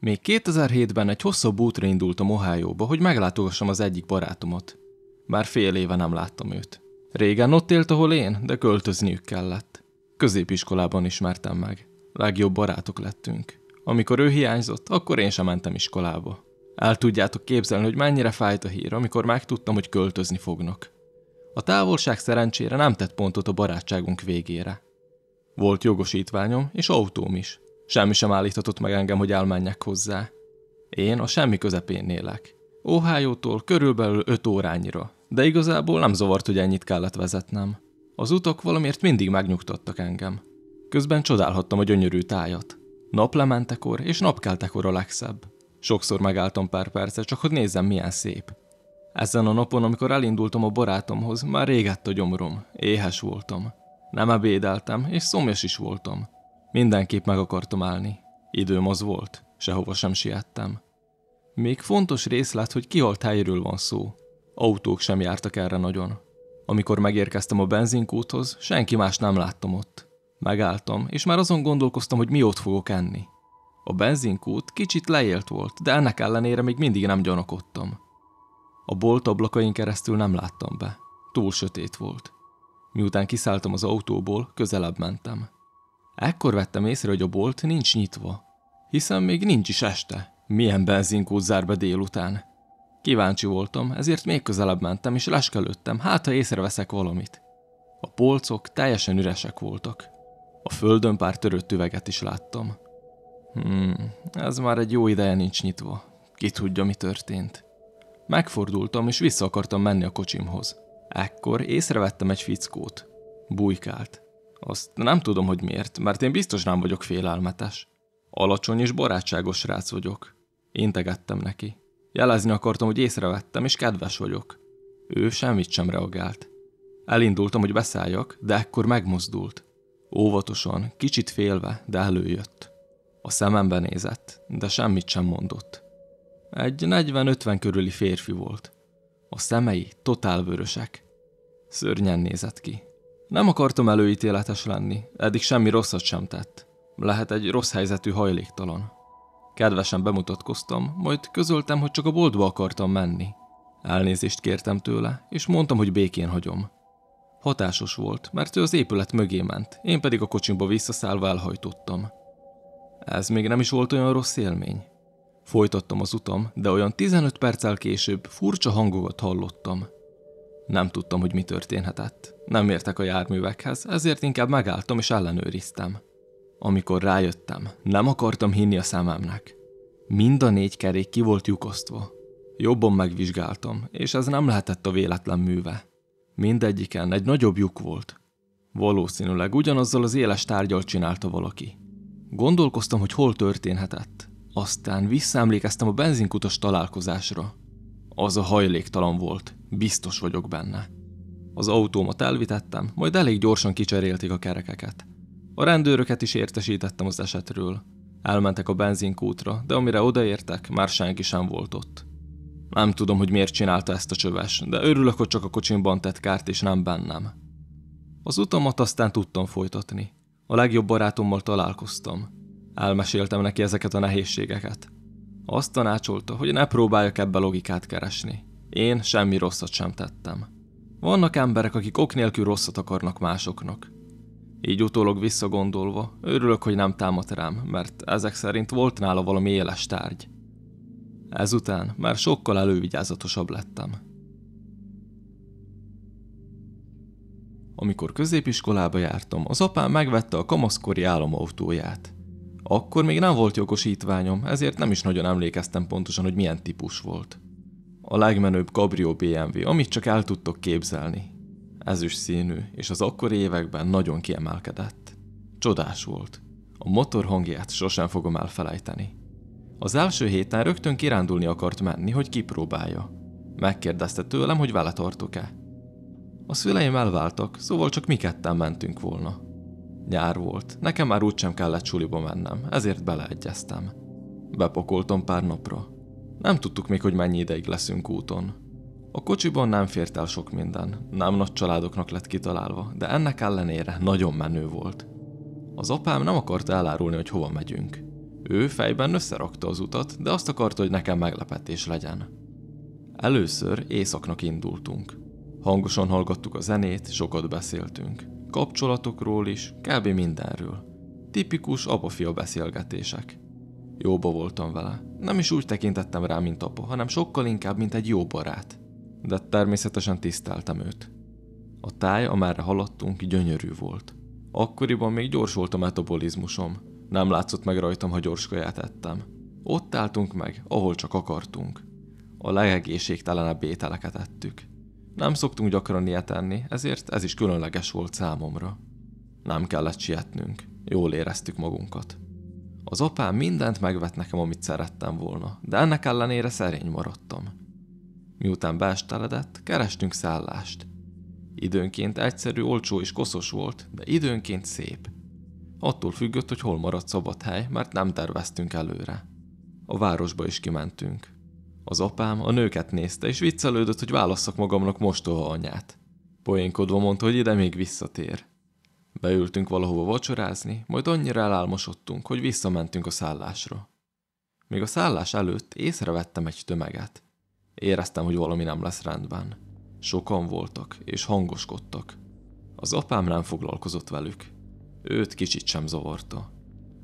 Még 2007-ben egy hosszabb útra indultam Ohio-ba, hogy meglátogassam az egyik barátomat. Már fél éve nem láttam őt. Régen ott élt, ahol én, de költözniük kellett. Középiskolában ismertem meg. Legjobb barátok lettünk. Amikor ő hiányzott, akkor én sem mentem iskolába. El tudjátok képzelni, hogy mennyire fájt a hír, amikor megtudtam, hogy költözni fognak. A távolság szerencsére nem tett pontot a barátságunk végére. Volt jogosítványom és autóm is, Semmi sem állíthatott meg engem, hogy elmenjek hozzá. Én a semmi közepén élek. Ohio-tól körülbelül 5 órányira, de igazából nem zavart, hogy ennyit kellett vezetnem. Az utak valamiért mindig megnyugtattak engem. Közben csodálhattam a gyönyörű tájat. Naplementekor és napkeltekor a legszebb. Sokszor megálltam pár percet, csak hogy nézzem milyen szép. Ezen a napon, amikor elindultam a barátomhoz, már régett a gyomrom, éhes voltam. Nem ebédeltem, és szomjas is voltam. Mindenképp meg akartam állni. Időm az volt, sehova sem siettem. Még fontos részlet, hogy kihalt helyről van szó. Autók sem jártak erre nagyon. Amikor megérkeztem a benzinkúthoz, senki más nem láttam ott. Megálltam, és már azon gondolkoztam, hogy mi ott fogok enni. A benzinkút kicsit leélt volt, de ennek ellenére még mindig nem gyanakodtam. A bolt ablakain keresztül nem láttam be. Túl sötét volt. Miután kiszálltam az autóból, közelebb mentem. Ekkor vettem észre, hogy a bolt nincs nyitva, hiszen még nincs is este. Milyen benzinkút zár be délután? Kíváncsi voltam, ezért még közelebb mentem és leskelődtem, hát ha észreveszek valamit. A polcok teljesen üresek voltak. A földön pár törött üveget is láttam. Hmm, ez már egy jó ideje nincs nyitva. Ki tudja, mi történt. Megfordultam, és vissza akartam menni a kocsimhoz. Ekkor észrevettem egy fickót. Bújkált. Azt nem tudom, hogy miért, mert én biztos nem vagyok félelmetes. Alacsony és barátságos rác vagyok. Integettem neki. Jelezni akartam, hogy észrevettem, és kedves vagyok. Ő semmit sem reagált. Elindultam, hogy beszálljak, de ekkor megmozdult. Óvatosan, kicsit félve, de előjött. A szemembe nézett, de semmit sem mondott. Egy 40-50 körüli férfi volt. A szemei totál vörösek. Szörnyen nézett ki. Nem akartam előítéletes lenni, eddig semmi rosszat sem tett. Lehet egy rossz helyzetű hajléktalan. Kedvesen bemutatkoztam, majd közöltem, hogy csak a boltba akartam menni. Elnézést kértem tőle, és mondtam, hogy békén hagyom. Hatásos volt, mert ő az épület mögé ment, én pedig a kocsimba visszaszállva elhajtottam. Ez még nem is volt olyan rossz élmény. Folytattam az utam, de olyan 15 perccel később furcsa hangokat hallottam. Nem tudtam, hogy mi történhetett. Nem értek a járművekhez, ezért inkább megálltam és ellenőriztem. Amikor rájöttem, nem akartam hinni a szememnek. Mind a négy kerék ki volt lyukosztva. Jobban megvizsgáltam, és ez nem lehetett a véletlen műve. Mindegyiken egy nagyobb lyuk volt. Valószínűleg ugyanazzal az éles tárgyal csinálta valaki. Gondolkoztam, hogy hol történhetett. Aztán visszaemlékeztem a benzinkutas találkozásra. Az a hajléktalan volt, biztos vagyok benne. Az autómat elvitettem, majd elég gyorsan kicserélték a kerekeket. A rendőröket is értesítettem az esetről. Elmentek a benzinkútra, de amire odaértek, már senki sem volt ott. Nem tudom, hogy miért csinálta ezt a csöves, de örülök, hogy csak a kocsimban tett kárt és nem bennem. Az utamat aztán tudtam folytatni. A legjobb barátommal találkoztam. Elmeséltem neki ezeket a nehézségeket. Azt tanácsolta, hogy ne próbáljak ebbe logikát keresni. Én semmi rosszat sem tettem. Vannak emberek, akik ok nélkül rosszat akarnak másoknak. Így utólag visszagondolva, örülök, hogy nem támadt rám, mert ezek szerint volt nála valami éles tárgy. Ezután már sokkal elővigyázatosabb lettem. Amikor középiskolába jártam, az apám megvette a kamaszkori államautóját. Akkor még nem volt jogosítványom, ezért nem is nagyon emlékeztem pontosan, hogy milyen típus volt a legmenőbb Cabrio BMW, amit csak el tudtok képzelni. Ezüst színű, és az akkori években nagyon kiemelkedett. Csodás volt. A motor hangját sosem fogom elfelejteni. Az első héten rögtön kirándulni akart menni, hogy kipróbálja. Megkérdezte tőlem, hogy vele tartok-e. A szüleim elváltak, szóval csak mi ketten mentünk volna. Nyár volt, nekem már úgysem kellett suliba mennem, ezért beleegyeztem. Bepakoltam pár napra. Nem tudtuk még, hogy mennyi ideig leszünk úton. A kocsiban nem fért el sok minden, nem nagy családoknak lett kitalálva, de ennek ellenére nagyon menő volt. Az apám nem akarta elárulni, hogy hova megyünk. Ő fejben összerakta az utat, de azt akarta, hogy nekem meglepetés legyen. Először éjszaknak indultunk. Hangosan hallgattuk a zenét, sokat beszéltünk. Kapcsolatokról is, kb. mindenről. Tipikus apafia beszélgetések. Jóba voltam vele. Nem is úgy tekintettem rá, mint apa, hanem sokkal inkább, mint egy jó barát. De természetesen tiszteltem őt. A táj, amerre haladtunk, gyönyörű volt. Akkoriban még gyors volt a metabolizmusom. Nem látszott meg rajtam, ha gyors kaját ettem. Ott álltunk meg, ahol csak akartunk. A legegészségtelenebb ételeket ettük. Nem szoktunk gyakran ilyet enni, ezért ez is különleges volt számomra. Nem kellett sietnünk, jól éreztük magunkat. Az apám mindent megvett nekem, amit szerettem volna, de ennek ellenére szerény maradtam. Miután beesteledett, kerestünk szállást. Időnként egyszerű, olcsó és koszos volt, de időnként szép. Attól függött, hogy hol maradt szabad hely, mert nem terveztünk előre. A városba is kimentünk. Az apám a nőket nézte, és viccelődött, hogy válasszak magamnak mostoha anyát. Poénkodva mondta, hogy ide még visszatér. Beültünk valahova vacsorázni, majd annyira elálmosodtunk, hogy visszamentünk a szállásra. Még a szállás előtt észrevettem egy tömeget. Éreztem, hogy valami nem lesz rendben. Sokan voltak, és hangoskodtak. Az apám nem foglalkozott velük. Őt kicsit sem zavarta.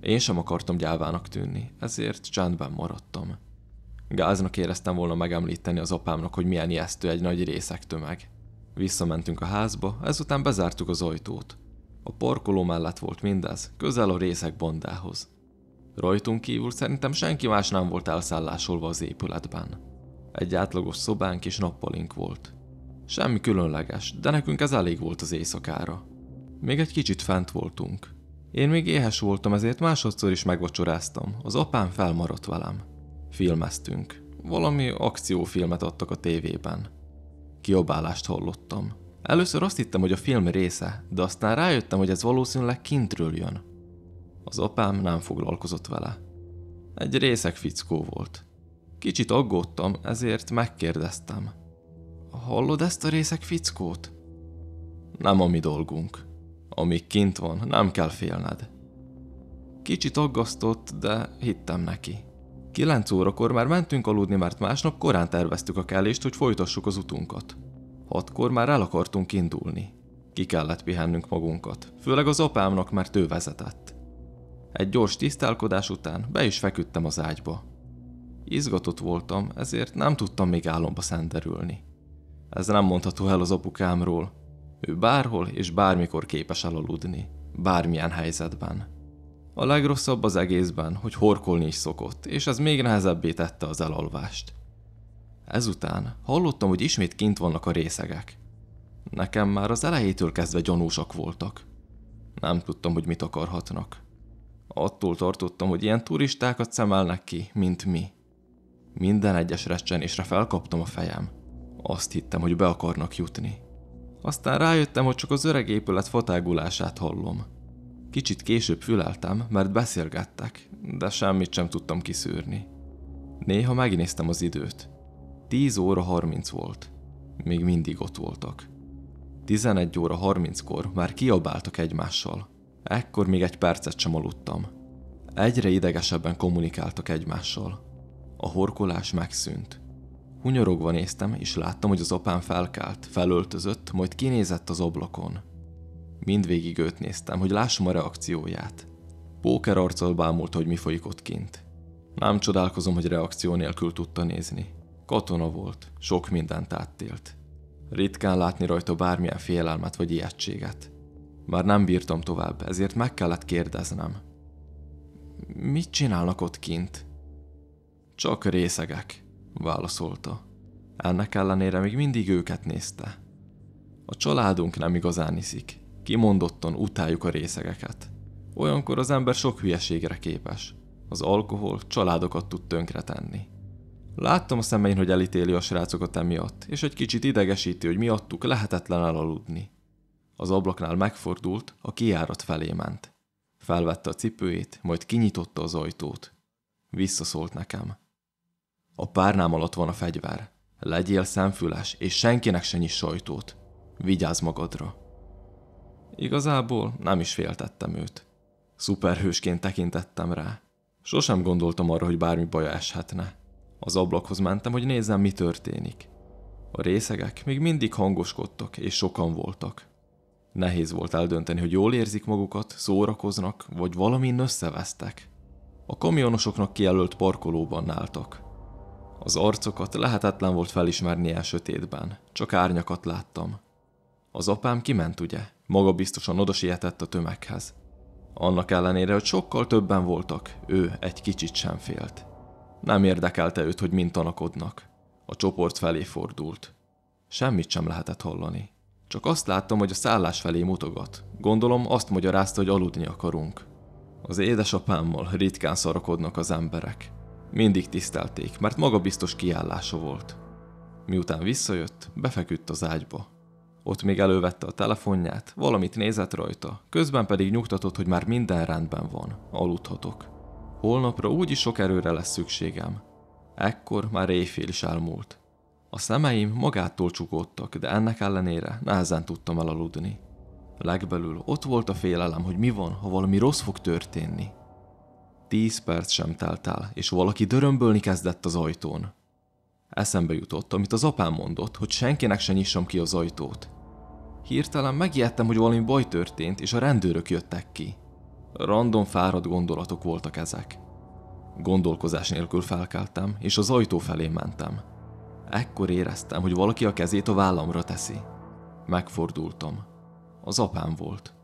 Én sem akartam gyávának tűnni, ezért csendben maradtam. Gáznak éreztem volna megemlíteni az apámnak, hogy milyen ijesztő egy nagy részek tömeg. Visszamentünk a házba, ezután bezártuk az ajtót. A parkoló mellett volt mindez, közel a részek bondához. Rajtunk kívül szerintem senki más nem volt elszállásolva az épületben. Egy átlagos szobánk és nappalink volt. Semmi különleges, de nekünk ez elég volt az éjszakára. Még egy kicsit fent voltunk. Én még éhes voltam, ezért másodszor is megvacsoráztam, az apám felmaradt velem. Filmeztünk. Valami akciófilmet adtak a tévében. Kiabálást hallottam. Először azt hittem, hogy a film része, de aztán rájöttem, hogy ez valószínűleg kintről jön. Az apám nem foglalkozott vele. Egy részek fickó volt. Kicsit aggódtam, ezért megkérdeztem. Hallod ezt a részek fickót? Nem a mi dolgunk. Amíg kint van, nem kell félned. Kicsit aggasztott, de hittem neki. Kilenc órakor már mentünk aludni, mert másnap korán terveztük a kellést, hogy folytassuk az utunkat. Hatkor már el akartunk indulni. Ki kellett pihennünk magunkat, főleg az apámnak, mert ő vezetett. Egy gyors tisztálkodás után be is feküdtem az ágyba. Izgatott voltam, ezért nem tudtam még álomba szenderülni. Ez nem mondható el az apukámról. Ő bárhol és bármikor képes elaludni, bármilyen helyzetben. A legrosszabb az egészben, hogy horkolni is szokott, és ez még nehezebbé tette az elalvást. Ezután hallottam, hogy ismét kint vannak a részegek. Nekem már az elejétől kezdve gyanúsak voltak. Nem tudtam, hogy mit akarhatnak. Attól tartottam, hogy ilyen turistákat szemelnek ki, mint mi. Minden egyes recsenésre felkaptam a fejem. Azt hittem, hogy be akarnak jutni. Aztán rájöttem, hogy csak az öreg épület fatágulását hallom. Kicsit később füleltem, mert beszélgettek, de semmit sem tudtam kiszűrni. Néha megnéztem az időt. 10 óra 30 volt. Még mindig ott voltak. 11 óra 30-kor már kiabáltak egymással. Ekkor még egy percet sem aludtam. Egyre idegesebben kommunikáltak egymással. A horkolás megszűnt. Hunyorogva néztem, és láttam, hogy az apám felkált, felöltözött, majd kinézett az ablakon. Mindvégig őt néztem, hogy lássam a reakcióját. Póker arccal bámult, hogy mi folyik ott kint. Nem csodálkozom, hogy reakció nélkül tudta nézni. Katona volt, sok mindent áttélt. Ritkán látni rajta bármilyen félelmet vagy ijegységet. Már nem bírtam tovább, ezért meg kellett kérdeznem. Mit csinálnak ott kint? Csak részegek, válaszolta. Ennek ellenére még mindig őket nézte. A családunk nem igazán iszik. Kimondottan utáljuk a részegeket. Olyankor az ember sok hülyeségre képes. Az alkohol családokat tud tönkretenni. Láttam a szemein, hogy elítéli a srácokat emiatt, és egy kicsit idegesíti, hogy miattuk lehetetlen elaludni. Az ablaknál megfordult, a kijárat felé ment. Felvette a cipőjét, majd kinyitotta az ajtót. Visszaszólt nekem. A párnám alatt van a fegyver. Legyél szemfüles, és senkinek se nyiss ajtót. Vigyázz magadra. Igazából nem is féltettem őt. Szuperhősként tekintettem rá. Sosem gondoltam arra, hogy bármi baja eshetne. Az ablakhoz mentem, hogy nézzem, mi történik. A részegek még mindig hangoskodtak, és sokan voltak. Nehéz volt eldönteni, hogy jól érzik magukat, szórakoznak, vagy valamin összevesztek. A kamionosoknak kijelölt parkolóban álltak. Az arcokat lehetetlen volt felismerni el sötétben, csak árnyakat láttam. Az apám kiment ugye, maga biztosan odasietett a tömeghez. Annak ellenére, hogy sokkal többen voltak, ő egy kicsit sem félt. Nem érdekelte őt, hogy mint tanakodnak. A csoport felé fordult. Semmit sem lehetett hallani. Csak azt láttam, hogy a szállás felé mutogat. Gondolom azt magyarázta, hogy aludni akarunk. Az édesapámmal ritkán szarakodnak az emberek. Mindig tisztelték, mert maga biztos kiállása volt. Miután visszajött, befeküdt az ágyba. Ott még elővette a telefonját, valamit nézett rajta, közben pedig nyugtatott, hogy már minden rendben van, aludhatok. Holnapra úgyis sok erőre lesz szükségem. Ekkor már éjfél is elmúlt. A szemeim magától csukódtak, de ennek ellenére nehezen tudtam elaludni. Legbelül ott volt a félelem, hogy mi van, ha valami rossz fog történni. Tíz perc sem telt el, és valaki dörömbölni kezdett az ajtón. Eszembe jutott, amit az apám mondott, hogy senkinek se nyissam ki az ajtót. Hirtelen megijedtem, hogy valami baj történt, és a rendőrök jöttek ki. Random fáradt gondolatok voltak ezek. Gondolkozás nélkül felkeltem, és az ajtó felé mentem. Ekkor éreztem, hogy valaki a kezét a vállamra teszi. Megfordultam. Az apám volt.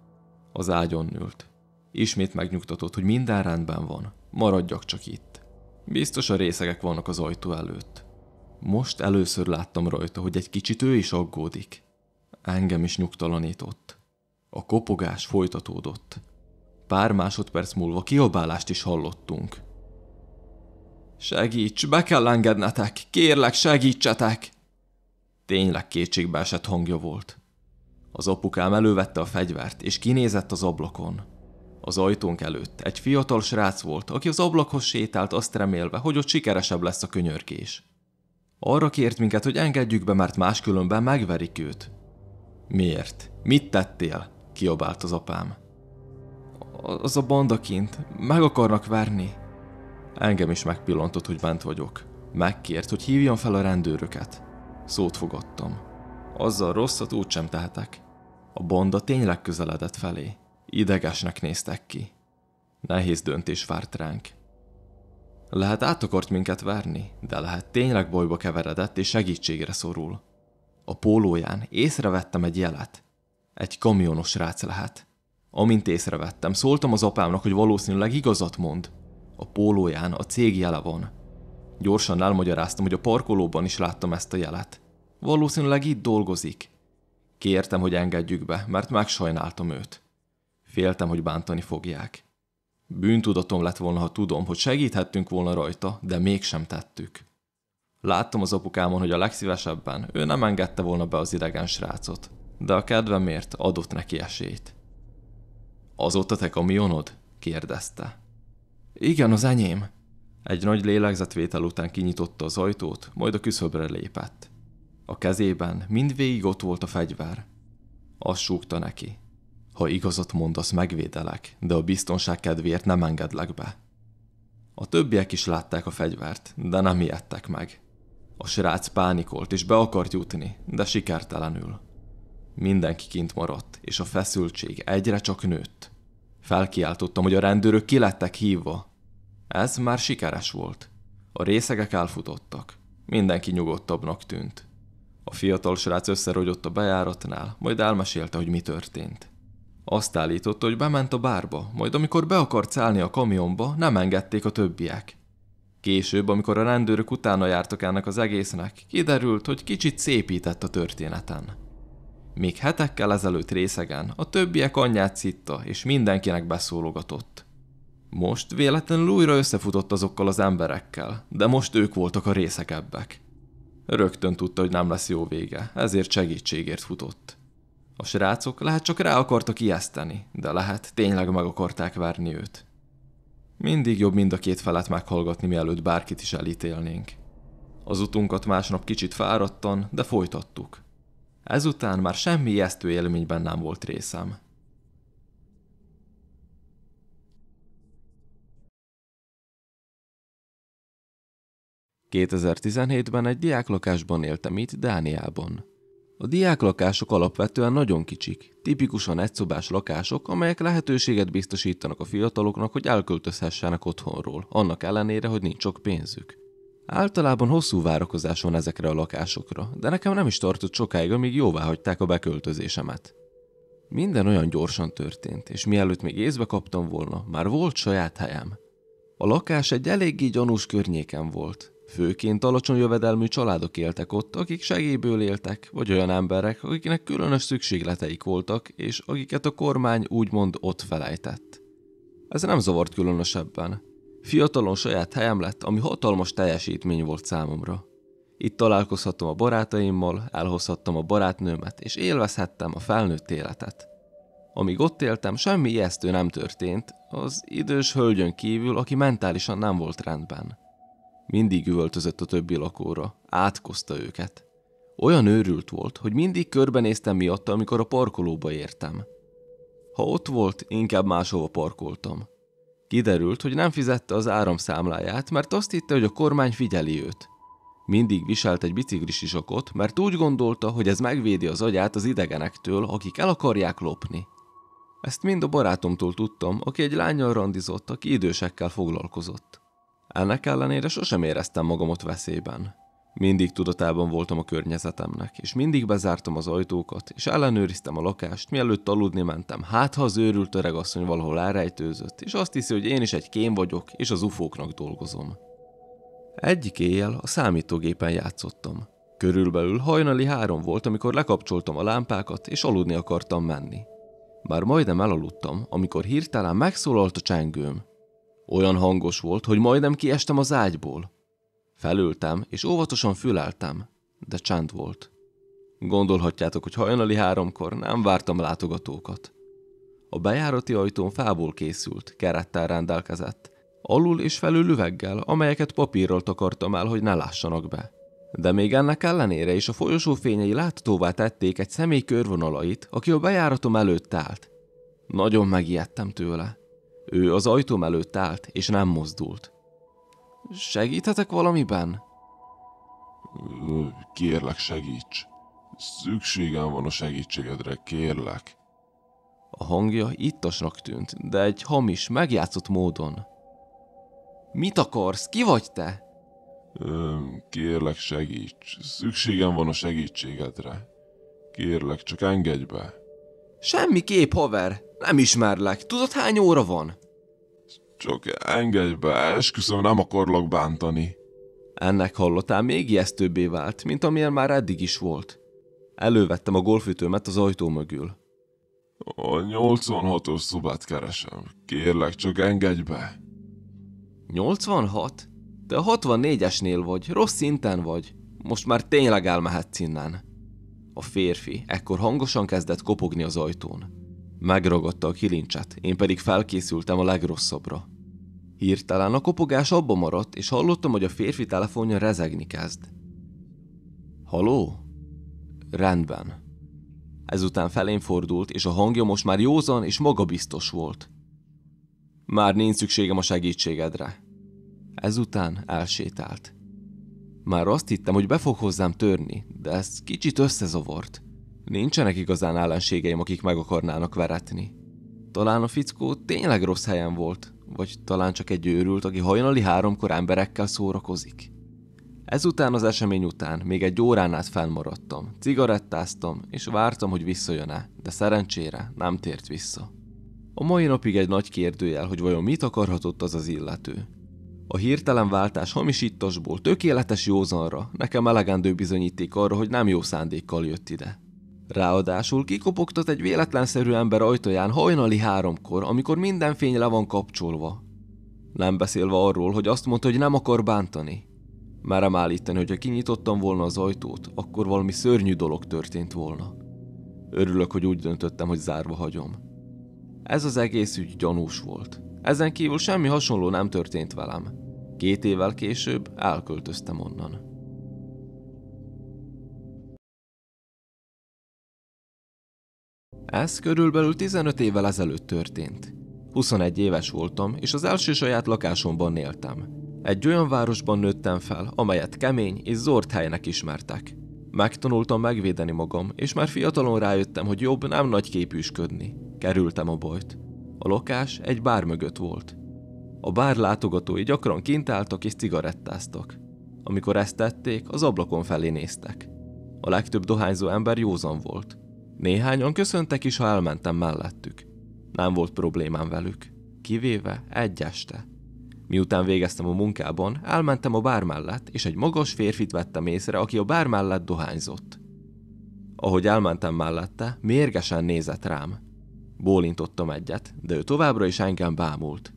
Az ágyon ült. Ismét megnyugtatott, hogy minden rendben van, maradjak csak itt. Biztos a részegek vannak az ajtó előtt. Most először láttam rajta, hogy egy kicsit ő is aggódik. Engem is nyugtalanított. A kopogás folytatódott pár másodperc múlva kiabálást is hallottunk. Segíts, be kell engednetek, kérlek, segítsetek! Tényleg kétségbe esett hangja volt. Az apukám elővette a fegyvert, és kinézett az ablakon. Az ajtónk előtt egy fiatal srác volt, aki az ablakhoz sétált azt remélve, hogy ott sikeresebb lesz a könyörgés. Arra kért minket, hogy engedjük be, mert máskülönben megverik őt. Miért? Mit tettél? kiabált az apám az a banda kint. Meg akarnak verni. Engem is megpillantott, hogy bent vagyok. Megkért, hogy hívjam fel a rendőröket. Szót fogadtam. Azzal rosszat úgy sem tehetek. A banda tényleg közeledett felé. Idegesnek néztek ki. Nehéz döntés várt ránk. Lehet át akart minket verni, de lehet tényleg bolyba keveredett és segítségre szorul. A pólóján észrevettem egy jelet. Egy kamionos rác lehet. Amint észrevettem, szóltam az apámnak, hogy valószínűleg igazat mond. A pólóján a cég jele van. Gyorsan elmagyaráztam, hogy a parkolóban is láttam ezt a jelet. Valószínűleg itt dolgozik. Kértem, hogy engedjük be, mert megsajnáltam őt. Féltem, hogy bántani fogják. Bűntudatom lett volna, ha tudom, hogy segíthettünk volna rajta, de mégsem tettük. Láttam az apukámon, hogy a legszívesebben ő nem engedte volna be az idegen srácot, de a kedvemért adott neki esélyt. Az a te kamionod? kérdezte. Igen, az enyém. Egy nagy lélegzetvétel után kinyitotta az ajtót, majd a küszöbre lépett. A kezében mindvégig ott volt a fegyver. Azt súgta neki. Ha igazat mondasz, megvédelek, de a biztonság kedvéért nem engedlek be. A többiek is látták a fegyvert, de nem ijedtek meg. A srác pánikolt és be akart jutni, de sikertelenül. Mindenki kint maradt, és a feszültség egyre csak nőtt. Felkiáltottam, hogy a rendőrök ki lettek hívva. Ez már sikeres volt. A részegek elfutottak. Mindenki nyugodtabbnak tűnt. A fiatal srác összerogyott a bejáratnál, majd elmesélte, hogy mi történt. Azt állította, hogy bement a bárba, majd amikor be akart szállni a kamionba, nem engedték a többiek. Később, amikor a rendőrök utána jártak ennek az egésznek, kiderült, hogy kicsit szépített a történeten. Még hetekkel ezelőtt részegen a többiek anyját szitta, és mindenkinek beszólogatott. Most véletlenül újra összefutott azokkal az emberekkel, de most ők voltak a részegebbek. Rögtön tudta, hogy nem lesz jó vége, ezért segítségért futott. A srácok lehet csak rá akartak ijeszteni, de lehet tényleg meg akarták verni őt. Mindig jobb mind a két felet meghallgatni, mielőtt bárkit is elítélnénk. Az utunkat másnap kicsit fáradtan, de folytattuk. Ezután már semmi ijesztő élményben nem volt részem. ...2017-ben egy diáklakásban éltem itt Dániában. A diáklakások alapvetően nagyon kicsik, tipikusan egyszobás lakások, amelyek lehetőséget biztosítanak a fiataloknak, hogy elköltözhessenek otthonról, annak ellenére, hogy nincs sok pénzük. Általában hosszú várakozás van ezekre a lakásokra, de nekem nem is tartott sokáig, amíg jóvá hagyták a beköltözésemet. Minden olyan gyorsan történt, és mielőtt még észbe kaptam volna, már volt saját helyem. A lakás egy eléggé gyanús környéken volt. Főként alacsony jövedelmű családok éltek ott, akik segélyből éltek, vagy olyan emberek, akiknek különös szükségleteik voltak, és akiket a kormány úgymond ott felejtett. Ez nem zavart különösebben, Fiatalon saját helyem lett, ami hatalmas teljesítmény volt számomra. Itt találkozhatom a barátaimmal, elhozhattam a barátnőmet, és élvezhettem a felnőtt életet. Amíg ott éltem, semmi ijesztő nem történt, az idős hölgyön kívül, aki mentálisan nem volt rendben. Mindig üvöltözött a többi lakóra, átkozta őket. Olyan őrült volt, hogy mindig körbenéztem miatta, amikor a parkolóba értem. Ha ott volt, inkább máshova parkoltam. Kiderült, hogy nem fizette az áramszámláját, mert azt hitte, hogy a kormány figyeli őt. Mindig viselt egy biciklis isokot, mert úgy gondolta, hogy ez megvédi az agyát az idegenektől, akik el akarják lopni. Ezt mind a barátomtól tudtam, aki egy lányjal randizott, aki idősekkel foglalkozott. Ennek ellenére sosem éreztem magamot veszélyben. Mindig tudatában voltam a környezetemnek, és mindig bezártam az ajtókat, és ellenőriztem a lakást, mielőtt aludni mentem, hát ha az őrült öregasszony valahol elrejtőzött, és azt hiszi, hogy én is egy kém vagyok, és az ufóknak dolgozom. Egyik éjjel a számítógépen játszottam. Körülbelül hajnali három volt, amikor lekapcsoltam a lámpákat, és aludni akartam menni. Már majdnem elaludtam, amikor hirtelen megszólalt a csengőm. Olyan hangos volt, hogy majdnem kiestem az ágyból. Felültem, és óvatosan füleltem, de csend volt. Gondolhatjátok, hogy hajnali háromkor nem vártam látogatókat. A bejárati ajtón fából készült, kerettel rendelkezett, alul és felül üveggel, amelyeket papírral takartam el, hogy ne lássanak be. De még ennek ellenére is a folyosó fényei láthatóvá tették egy személy körvonalait, aki a bejáratom előtt állt. Nagyon megijedtem tőle. Ő az ajtóm előtt állt, és nem mozdult. Segíthetek valamiben? Kérlek, segíts. Szükségem van a segítségedre, kérlek. A hangja ittasnak tűnt, de egy hamis, megjátszott módon. Mit akarsz? Ki vagy te? kérlek, segíts. Szükségem van a segítségedre. Kérlek, csak engedj be. Semmi kép, haver. Nem ismerlek. Tudod, hány óra van? Csak engedj be, esküszöm, nem akarlak bántani. Ennek hallatán még ijesztőbbé vált, mint amilyen már eddig is volt. Elővettem a golfütőmet az ajtó mögül. A 86-os szobát keresem. Kérlek, csak engedj be. 86? Te a 64-esnél vagy, rossz szinten vagy. Most már tényleg elmehetsz innen. A férfi ekkor hangosan kezdett kopogni az ajtón. Megragadta a kilincset, én pedig felkészültem a legrosszabbra. Hirtelen a kopogás abba maradt, és hallottam, hogy a férfi telefonja rezegni kezd. Haló? Rendben. Ezután felén fordult, és a hangja most már józan és magabiztos volt. Már nincs szükségem a segítségedre. Ezután elsétált. Már azt hittem, hogy be fog hozzám törni, de ez kicsit összezavart. Nincsenek igazán ellenségeim, akik meg akarnának veretni. Talán a fickó tényleg rossz helyen volt, vagy talán csak egy őrült, aki hajnali háromkor emberekkel szórakozik. Ezután az esemény után még egy órán át fennmaradtam, cigarettáztam, és vártam, hogy visszajön-e, de szerencsére nem tért vissza. A mai napig egy nagy kérdőjel, hogy vajon mit akarhatott az az illető. A hirtelen váltás hamisításból tökéletes józanra, nekem elegendő bizonyíték arra, hogy nem jó szándékkal jött ide. Ráadásul kikopogtat egy véletlenszerű ember ajtaján hajnali háromkor, amikor minden fény le van kapcsolva. Nem beszélve arról, hogy azt mondta, hogy nem akar bántani. Merem állítani, ha kinyitottam volna az ajtót, akkor valami szörnyű dolog történt volna. Örülök, hogy úgy döntöttem, hogy zárva hagyom. Ez az egész ügy gyanús volt. Ezen kívül semmi hasonló nem történt velem. Két évvel később elköltöztem onnan. Ez körülbelül 15 évvel ezelőtt történt. 21 éves voltam, és az első saját lakásomban éltem. Egy olyan városban nőttem fel, amelyet kemény és zord helynek ismertek. Megtanultam megvédeni magam, és már fiatalon rájöttem, hogy jobb nem nagy képűsködni. Kerültem a bajt. A lakás egy bár mögött volt. A bár látogatói gyakran kint álltak és cigarettáztak. Amikor ezt tették, az ablakon felé néztek. A legtöbb dohányzó ember józan volt – Néhányan köszöntek is, ha elmentem mellettük. Nem volt problémám velük, kivéve egy este. Miután végeztem a munkában, elmentem a bár mellett, és egy magas férfit vettem észre, aki a bár mellett dohányzott. Ahogy elmentem mellette, mérgesen nézett rám. Bólintottam egyet, de ő továbbra is engem bámult.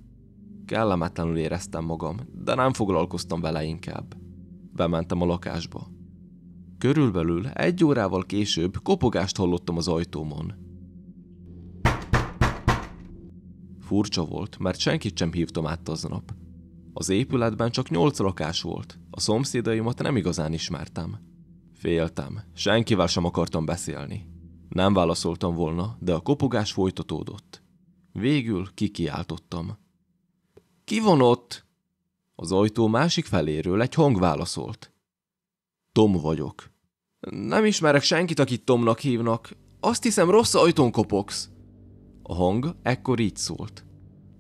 Kellemetlenül éreztem magam, de nem foglalkoztam vele inkább. Bementem a lakásba. Körülbelül egy órával később kopogást hallottam az ajtómon. Furcsa volt, mert senkit sem hívtam át aznap. Az épületben csak nyolc lakás volt, a szomszédaimat nem igazán ismertem. Féltem, senkivel sem akartam beszélni. Nem válaszoltam volna, de a kopogás folytatódott. Végül kikiáltottam. Ki van ott? Az ajtó másik feléről egy hang válaszolt. Tom vagyok. Nem ismerek senkit, akit Tomnak hívnak. Azt hiszem, rossz ajtón kopogsz. A hang ekkor így szólt.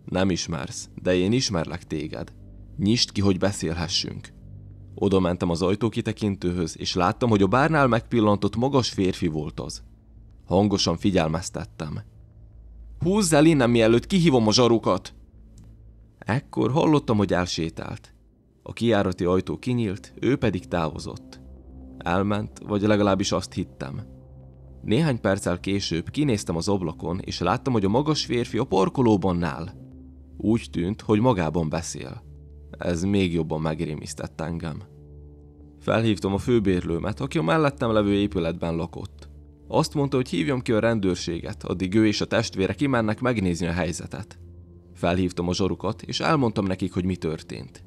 Nem ismersz, de én ismerlek téged. Nyisd ki, hogy beszélhessünk. Oda mentem az ajtó kitekintőhöz, és láttam, hogy a bárnál megpillantott magas férfi volt az. Hangosan figyelmeztettem. Húzz el innen, mielőtt kihívom a zsarukat! Ekkor hallottam, hogy elsétált. A kijárati ajtó kinyílt, ő pedig távozott elment, vagy legalábbis azt hittem. Néhány perccel később kinéztem az ablakon, és láttam, hogy a magas férfi a parkolóban áll. Úgy tűnt, hogy magában beszél. Ez még jobban megrémisztett engem. Felhívtam a főbérlőmet, aki a mellettem levő épületben lakott. Azt mondta, hogy hívjam ki a rendőrséget, addig ő és a testvére kimennek megnézni a helyzetet. Felhívtam a zsarukat, és elmondtam nekik, hogy mi történt.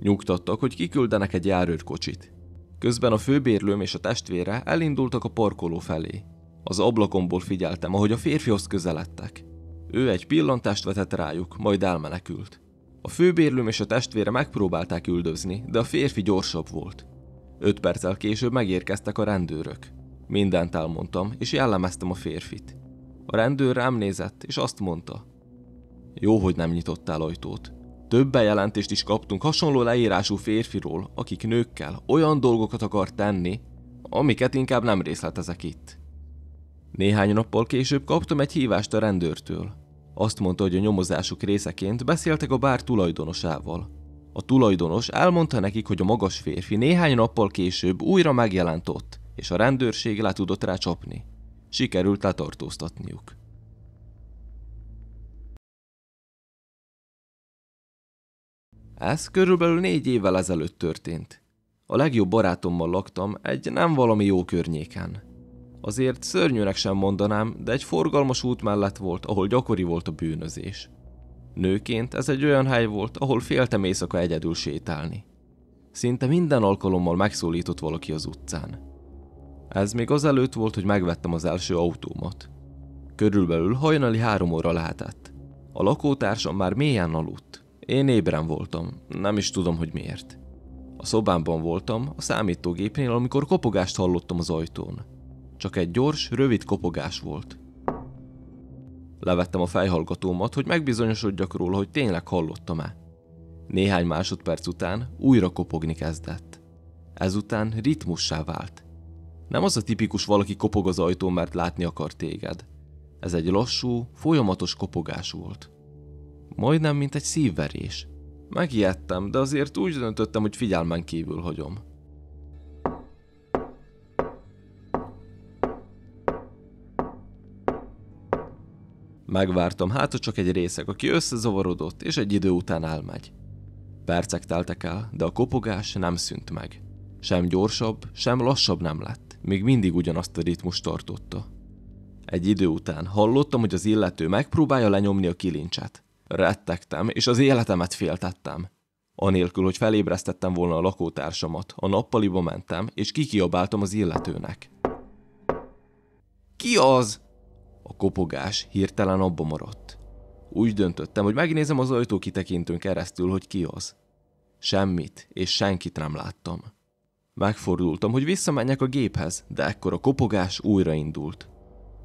Nyugtattak, hogy kiküldenek egy járőrkocsit. Közben a főbérlőm és a testvére elindultak a parkoló felé. Az ablakomból figyeltem, ahogy a férfihoz közeledtek. Ő egy pillantást vetett rájuk, majd elmenekült. A főbérlőm és a testvére megpróbálták üldözni, de a férfi gyorsabb volt. Öt perccel később megérkeztek a rendőrök. Mindent elmondtam, és jellemeztem a férfit. A rendőr rám nézett, és azt mondta. Jó, hogy nem nyitottál ajtót. Több bejelentést is kaptunk hasonló leírású férfiról, akik nőkkel olyan dolgokat akar tenni, amiket inkább nem részletezek itt. Néhány nappal később kaptam egy hívást a rendőrtől. Azt mondta, hogy a nyomozásuk részeként beszéltek a bár tulajdonosával. A tulajdonos elmondta nekik, hogy a magas férfi néhány nappal később újra megjelent ott, és a rendőrség le tudott rá csapni. Sikerült letartóztatniuk. Ez körülbelül négy évvel ezelőtt történt. A legjobb barátommal laktam egy nem valami jó környéken. Azért szörnyűnek sem mondanám, de egy forgalmas út mellett volt, ahol gyakori volt a bűnözés. Nőként ez egy olyan hely volt, ahol féltem éjszaka egyedül sétálni. Szinte minden alkalommal megszólított valaki az utcán. Ez még azelőtt volt, hogy megvettem az első autómat. Körülbelül hajnali három óra lehetett. A lakótársam már mélyen aludt. Én ébren voltam, nem is tudom, hogy miért. A szobámban voltam, a számítógépnél, amikor kopogást hallottam az ajtón. Csak egy gyors, rövid kopogás volt. Levettem a fejhallgatómat, hogy megbizonyosodjak róla, hogy tényleg hallottam-e. Néhány másodperc után újra kopogni kezdett. Ezután ritmussá vált. Nem az a tipikus valaki kopog az ajtón, mert látni akar téged. Ez egy lassú, folyamatos kopogás volt. Majdnem, mint egy szívverés. Megijedtem, de azért úgy döntöttem, hogy figyelmen kívül hagyom. Megvártam, hát csak egy részek, aki összezavarodott, és egy idő után elmegy. Percek teltek el, de a kopogás nem szűnt meg. Sem gyorsabb, sem lassabb nem lett, még mindig ugyanazt a ritmust tartotta. Egy idő után hallottam, hogy az illető megpróbálja lenyomni a kilincset, rettegtem, és az életemet féltettem. Anélkül, hogy felébresztettem volna a lakótársamat, a nappaliba mentem, és kikiabáltam az illetőnek. Ki az? A kopogás hirtelen abba maradt. Úgy döntöttem, hogy megnézem az ajtó kitekintőn keresztül, hogy ki az. Semmit és senkit nem láttam. Megfordultam, hogy visszamenjek a géphez, de ekkor a kopogás újraindult.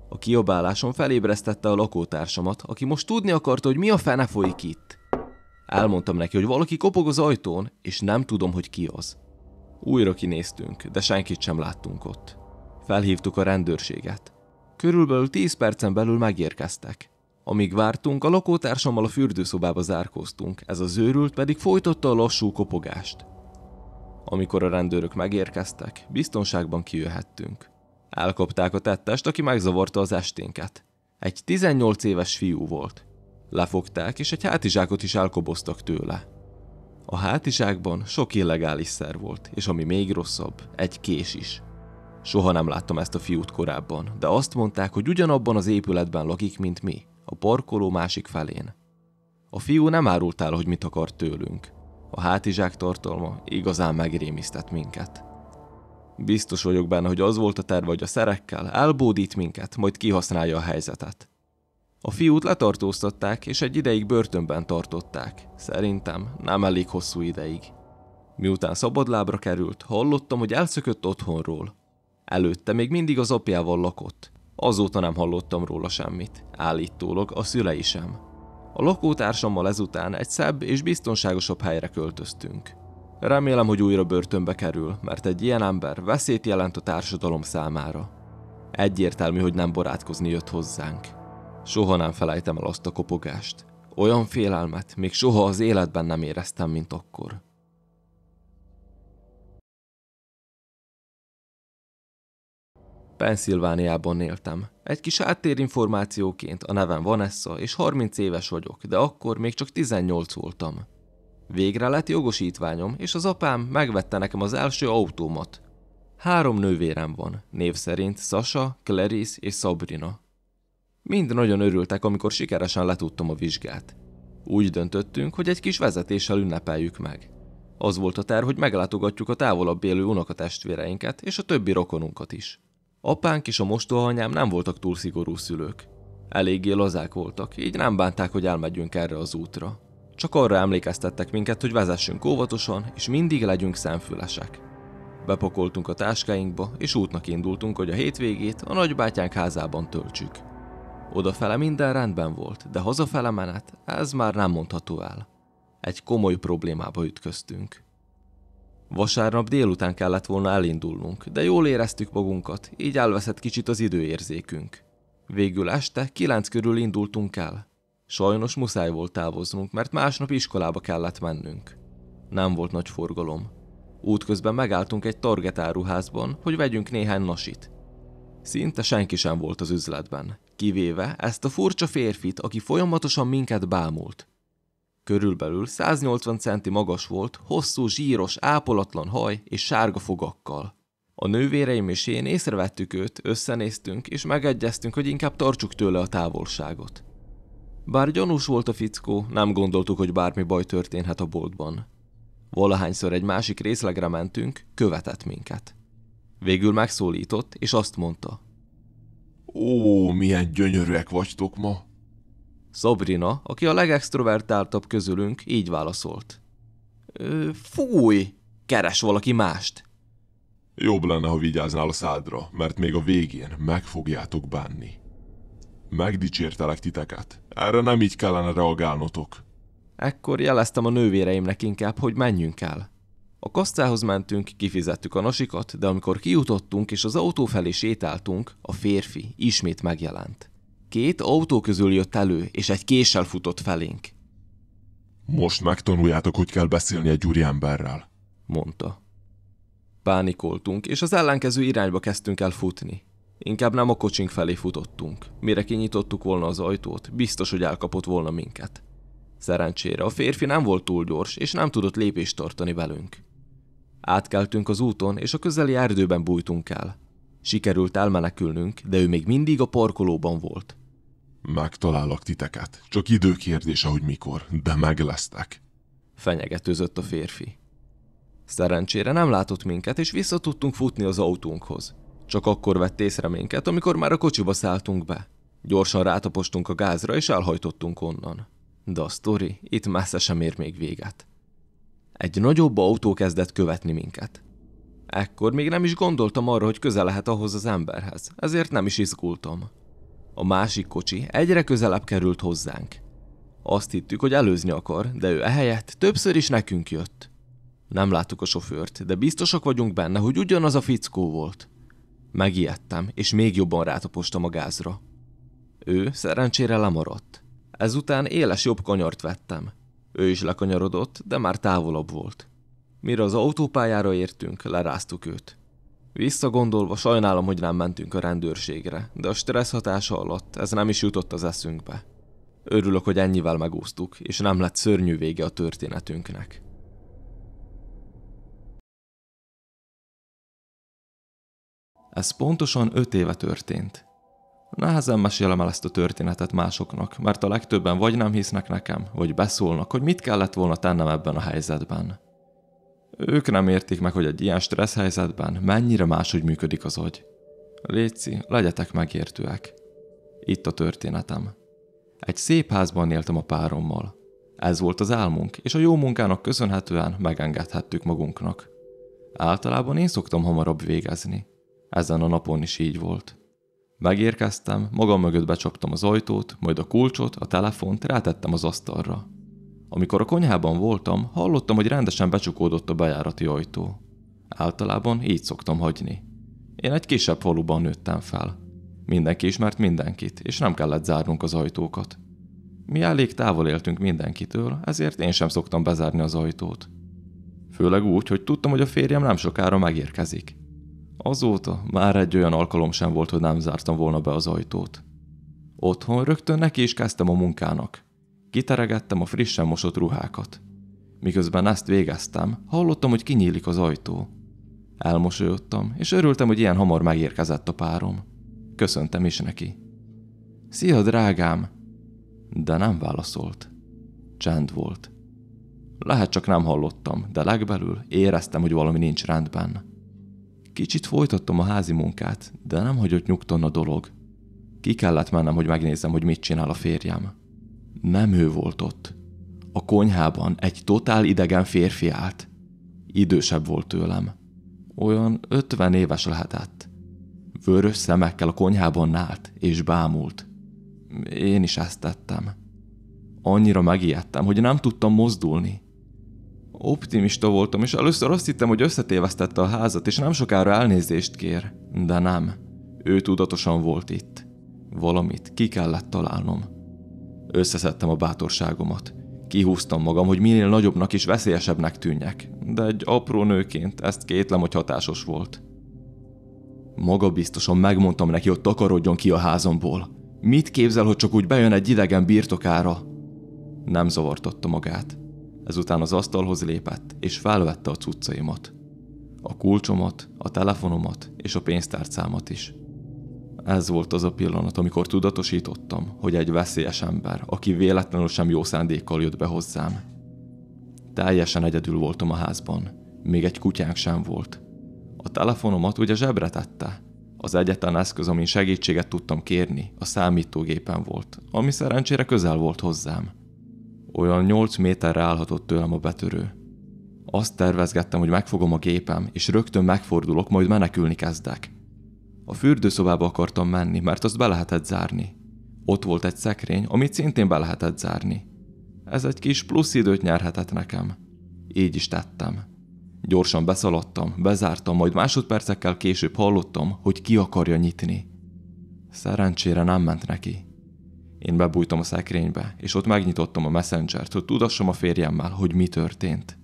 A kiabálásom felébresztette a lakótársamat, aki most tudni akarta, hogy mi a fene folyik itt. Elmondtam neki, hogy valaki kopog az ajtón, és nem tudom, hogy ki az. Újra kinéztünk, de senkit sem láttunk ott. Felhívtuk a rendőrséget. Körülbelül 10 percen belül megérkeztek. Amíg vártunk, a lakótársammal a fürdőszobába zárkóztunk, ez az őrült pedig folytatta a lassú kopogást. Amikor a rendőrök megérkeztek, biztonságban kijöhettünk. Elkopták a tettest, aki megzavarta az esténket. Egy 18 éves fiú volt. Lefogták, és egy hátizsákot is elkoboztak tőle. A hátizsákban sok illegális szer volt, és ami még rosszabb, egy kés is. Soha nem láttam ezt a fiút korábban, de azt mondták, hogy ugyanabban az épületben lakik, mint mi, a parkoló másik felén. A fiú nem árult el, hogy mit akart tőlünk. A hátizsák tartalma igazán megrémisztett minket. Biztos vagyok benne, hogy az volt a terve, hogy a szerekkel elbódít minket, majd kihasználja a helyzetet. A fiút letartóztatták, és egy ideig börtönben tartották. Szerintem nem elég hosszú ideig. Miután szabadlábra került, hallottam, hogy elszökött otthonról. Előtte még mindig az apjával lakott. Azóta nem hallottam róla semmit. Állítólag a szülei sem. A lakótársammal ezután egy szebb és biztonságosabb helyre költöztünk. Remélem, hogy újra börtönbe kerül, mert egy ilyen ember veszélyt jelent a társadalom számára. Egyértelmű, hogy nem barátkozni jött hozzánk. Soha nem felejtem el azt a kopogást. Olyan félelmet még soha az életben nem éreztem, mint akkor. Pennsylvániában éltem. Egy kis áttérinformációként a nevem Vanessa, és 30 éves vagyok, de akkor még csak 18 voltam. Végre lett jogosítványom, és az apám megvette nekem az első autómat. Három nővérem van, név szerint Sasha, Clarice és Sabrina. Mind nagyon örültek, amikor sikeresen letudtam a vizsgát. Úgy döntöttünk, hogy egy kis vezetéssel ünnepeljük meg. Az volt a terv, hogy meglátogatjuk a távolabb élő unokatestvéreinket és a többi rokonunkat is. Apánk és a mostohanyám nem voltak túl szigorú szülők. Eléggé lazák voltak, így nem bánták, hogy elmegyünk erre az útra. Csak arra emlékeztettek minket, hogy vezessünk óvatosan, és mindig legyünk szemfülesek. Bepakoltunk a táskáinkba, és útnak indultunk, hogy a hétvégét a nagybátyánk házában töltsük. Odafele minden rendben volt, de hazafele menet, ez már nem mondható el. Egy komoly problémába ütköztünk. Vasárnap délután kellett volna elindulnunk, de jól éreztük magunkat, így elveszett kicsit az időérzékünk. Végül este kilenc körül indultunk el. Sajnos muszáj volt távoznunk, mert másnap iskolába kellett mennünk. Nem volt nagy forgalom. Útközben megálltunk egy Target áruházban, hogy vegyünk néhány nasit. Szinte senki sem volt az üzletben, kivéve ezt a furcsa férfit, aki folyamatosan minket bámult. Körülbelül 180 centi magas volt, hosszú, zsíros, ápolatlan haj és sárga fogakkal. A nővéreim és én észrevettük őt, összenéztünk és megegyeztünk, hogy inkább tartsuk tőle a távolságot. Bár gyanús volt a fickó, nem gondoltuk, hogy bármi baj történhet a boltban. Valahányszor egy másik részlegre mentünk, követett minket. Végül megszólított, és azt mondta. Ó, milyen gyönyörűek vagytok ma! Sabrina, aki a legextrovertáltabb közülünk, így válaszolt. fúj! Keres valaki mást! Jobb lenne, ha vigyáznál a szádra, mert még a végén meg fogjátok bánni. Megdicsértelek titeket, erre nem így kellene reagálnotok. Ekkor jeleztem a nővéreimnek inkább, hogy menjünk el. A kasztához mentünk, kifizettük a nasikat, de amikor kijutottunk és az autó felé sétáltunk, a férfi ismét megjelent. Két autó közül jött elő, és egy késsel futott felénk. Most megtanuljátok, hogy kell beszélni egy úriemberrel, mondta. Pánikoltunk, és az ellenkező irányba kezdtünk el futni. Inkább nem a kocsink felé futottunk. Mire kinyitottuk volna az ajtót, biztos, hogy elkapott volna minket. Szerencsére a férfi nem volt túl gyors, és nem tudott lépést tartani velünk. Átkeltünk az úton, és a közeli erdőben bújtunk el. Sikerült elmenekülnünk, de ő még mindig a parkolóban volt. Megtalálok titeket. Csak idő kérdése, hogy mikor, de meglesztek. Fenyegetőzött a férfi. Szerencsére nem látott minket, és vissza tudtunk futni az autónkhoz. Csak akkor vett észre minket, amikor már a kocsiba szálltunk be. Gyorsan rátapostunk a gázra, és elhajtottunk onnan. De a sztori itt messze sem ér még véget. Egy nagyobb autó kezdett követni minket. Ekkor még nem is gondoltam arra, hogy közel lehet ahhoz az emberhez, ezért nem is izgultam. A másik kocsi egyre közelebb került hozzánk. Azt hittük, hogy előzni akar, de ő ehelyett többször is nekünk jött. Nem láttuk a sofőrt, de biztosak vagyunk benne, hogy ugyanaz a fickó volt – Megijedtem, és még jobban rátapostam a gázra. Ő szerencsére lemaradt. Ezután éles jobb kanyart vettem. Ő is lekanyarodott, de már távolabb volt. Mire az autópályára értünk, leráztuk őt. Visszagondolva sajnálom, hogy nem mentünk a rendőrségre, de a stressz hatása alatt ez nem is jutott az eszünkbe. Örülök, hogy ennyivel megúsztuk, és nem lett szörnyű vége a történetünknek. Ez pontosan öt éve történt. Nehezen mesélem el ezt a történetet másoknak, mert a legtöbben vagy nem hisznek nekem, vagy beszólnak, hogy mit kellett volna tennem ebben a helyzetben. Ők nem értik meg, hogy egy ilyen stressz helyzetben mennyire máshogy működik az agy. Léci, legyetek megértőek. Itt a történetem. Egy szép házban éltem a párommal. Ez volt az álmunk, és a jó munkának köszönhetően megengedhettük magunknak. Általában én szoktam hamarabb végezni. Ezen a napon is így volt. Megérkeztem, magam mögött becsaptam az ajtót, majd a kulcsot, a telefont rátettem az asztalra. Amikor a konyhában voltam, hallottam, hogy rendesen becsukódott a bejárati ajtó. Általában így szoktam hagyni. Én egy kisebb faluban nőttem fel. Mindenki ismert mindenkit, és nem kellett zárnunk az ajtókat. Mi elég távol éltünk mindenkitől, ezért én sem szoktam bezárni az ajtót. Főleg úgy, hogy tudtam, hogy a férjem nem sokára megérkezik. Azóta már egy olyan alkalom sem volt, hogy nem zártam volna be az ajtót. Otthon rögtön neki is kezdtem a munkának. Kiteregettem a frissen mosott ruhákat. Miközben ezt végeztem, hallottam, hogy kinyílik az ajtó. Elmosolyodtam, és örültem, hogy ilyen hamar megérkezett a párom. Köszöntem is neki. Szia, drágám! De nem válaszolt. Csend volt. Lehet csak nem hallottam, de legbelül éreztem, hogy valami nincs rendben. Kicsit folytattam a házi munkát, de nem hagyott nyugton a dolog. Ki kellett mennem, hogy megnézzem, hogy mit csinál a férjem. Nem ő volt ott. A konyhában egy totál idegen férfi állt. Idősebb volt tőlem. Olyan ötven éves lehetett. Vörös szemekkel a konyhában állt és bámult. Én is ezt tettem. Annyira megijedtem, hogy nem tudtam mozdulni optimista voltam, és először azt hittem, hogy összetévesztette a házat, és nem sokára elnézést kér, de nem. Ő tudatosan volt itt. Valamit ki kellett találnom. Összeszedtem a bátorságomat. Kihúztam magam, hogy minél nagyobbnak és veszélyesebbnek tűnjek, de egy apró nőként ezt kétlem, hogy hatásos volt. Maga biztosan megmondtam neki, hogy takarodjon ki a házomból. Mit képzel, hogy csak úgy bejön egy idegen birtokára? Nem zavartotta magát. Ezután az asztalhoz lépett, és felvette a cuccaimat. A kulcsomat, a telefonomat és a pénztárcámat is. Ez volt az a pillanat, amikor tudatosítottam, hogy egy veszélyes ember, aki véletlenül sem jó szándékkal jött be hozzám. Teljesen egyedül voltam a házban, még egy kutyánk sem volt. A telefonomat ugye zsebre tette. Az egyetlen eszköz, amin segítséget tudtam kérni, a számítógépen volt, ami szerencsére közel volt hozzám. Olyan 8 méterre állhatott tőlem a betörő. Azt tervezgettem, hogy megfogom a gépem, és rögtön megfordulok, majd menekülni kezdek. A fürdőszobába akartam menni, mert azt be lehetett zárni. Ott volt egy szekrény, amit szintén be lehetett zárni. Ez egy kis plusz időt nyerhetett nekem. Így is tettem. Gyorsan beszaladtam, bezártam, majd másodpercekkel később hallottam, hogy ki akarja nyitni. Szerencsére nem ment neki. Én bebújtam a szekrénybe, és ott megnyitottam a messenger hogy tudassam a férjemmel, hogy mi történt.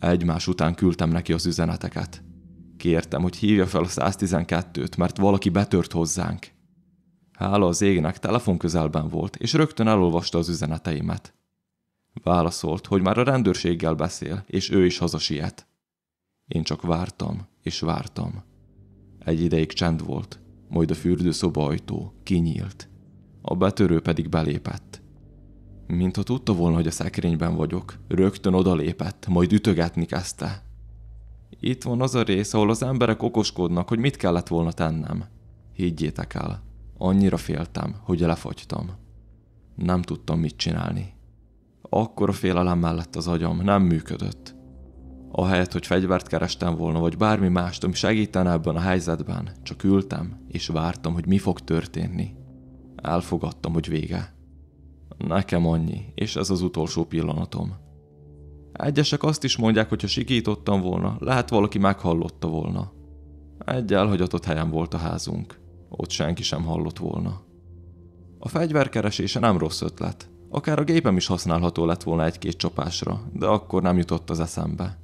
Egymás után küldtem neki az üzeneteket. Kértem, hogy hívja fel a 112-t, mert valaki betört hozzánk. Hála az égnek telefon közelben volt, és rögtön elolvasta az üzeneteimet. Válaszolt, hogy már a rendőrséggel beszél, és ő is hazasiet. Én csak vártam, és vártam. Egy ideig csend volt, majd a fürdőszoba ajtó kinyílt, a betörő pedig belépett. Mint ha tudta volna, hogy a szekrényben vagyok, rögtön odalépett, majd ütögetni kezdte. Itt van az a rész, ahol az emberek okoskodnak, hogy mit kellett volna tennem. Higgyétek el, annyira féltem, hogy lefagytam. Nem tudtam mit csinálni. Akkor a félelem mellett az agyam nem működött. Ahelyett, hogy fegyvert kerestem volna, vagy bármi mást, ami segítene ebben a helyzetben, csak ültem és vártam, hogy mi fog történni. Elfogadtam, hogy vége. Nekem annyi, és ez az utolsó pillanatom. Egyesek azt is mondják, hogy ha sikítottam volna, lehet valaki meghallotta volna. Egy elhagyatott helyen volt a házunk. Ott senki sem hallott volna. A fegyverkeresése nem rossz ötlet. Akár a gépem is használható lett volna egy-két csapásra, de akkor nem jutott az eszembe.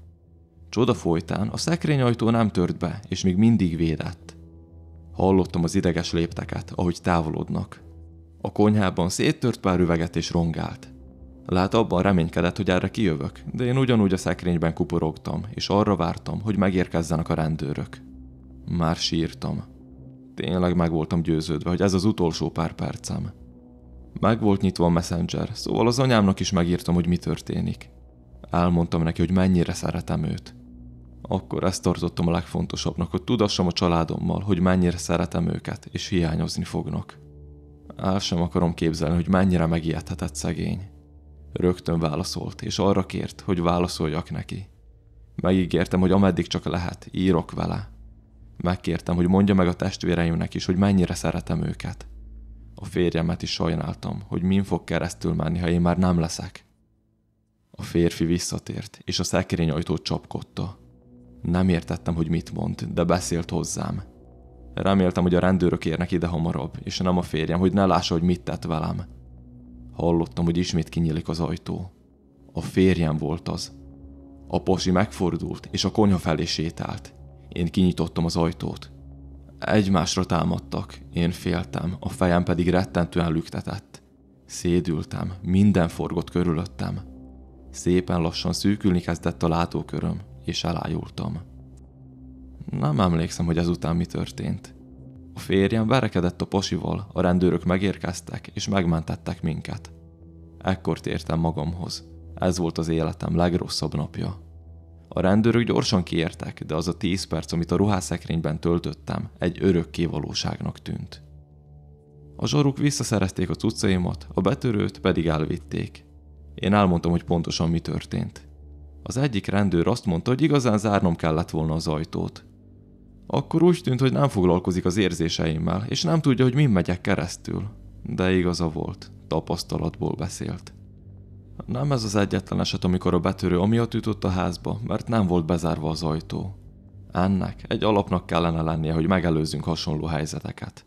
Csoda folytán a szekrény ajtó nem tört be, és még mindig védett. Hallottam az ideges lépteket, ahogy távolodnak. A konyhában széttört pár üveget és rongált. Lát abban reménykedett, hogy erre kijövök, de én ugyanúgy a szekrényben kuporogtam, és arra vártam, hogy megérkezzenek a rendőrök. Már sírtam. Tényleg meg voltam győződve, hogy ez az utolsó pár percem. Meg volt nyitva a messenger, szóval az anyámnak is megírtam, hogy mi történik. Elmondtam neki, hogy mennyire szeretem őt. Akkor ezt tartottam a legfontosabbnak, hogy tudassam a családommal, hogy mennyire szeretem őket, és hiányozni fognak. El sem akarom képzelni, hogy mennyire megijedhetett szegény. Rögtön válaszolt, és arra kért, hogy válaszoljak neki. Megígértem, hogy ameddig csak lehet, írok vele. Megkértem, hogy mondja meg a testvéreimnek is, hogy mennyire szeretem őket. A férjemet is sajnáltam, hogy min fog keresztül menni, ha én már nem leszek. A férfi visszatért, és a szekrény ajtót csapkodta. Nem értettem, hogy mit mond, de beszélt hozzám. Reméltem, hogy a rendőrök érnek ide hamarabb, és nem a férjem, hogy ne lássa, hogy mit tett velem. Hallottam, hogy ismét kinyílik az ajtó. A férjem volt az. A posi megfordult, és a konyha felé sétált. Én kinyitottam az ajtót. Egymásra támadtak, én féltem, a fejem pedig rettentően lüktetett. Szédültem, minden forgott körülöttem. Szépen lassan szűkülni kezdett a látóköröm, és elájultam. Nem emlékszem, hogy ezután mi történt. A férjem verekedett a posival, a rendőrök megérkeztek és megmentettek minket. Ekkor tértem magamhoz. Ez volt az életem legrosszabb napja. A rendőrök gyorsan kiértek, de az a tíz perc, amit a ruhászekrényben töltöttem, egy örökké valóságnak tűnt. A zsaruk visszaszerezték a cuccaimat, a betörőt pedig elvitték. Én elmondtam, hogy pontosan mi történt. Az egyik rendőr azt mondta, hogy igazán zárnom kellett volna az ajtót, akkor úgy tűnt, hogy nem foglalkozik az érzéseimmel, és nem tudja, hogy mi megyek keresztül. De igaza volt, tapasztalatból beszélt. Nem ez az egyetlen eset, amikor a betörő amiatt jutott a házba, mert nem volt bezárva az ajtó. Ennek egy alapnak kellene lennie, hogy megelőzzünk hasonló helyzeteket.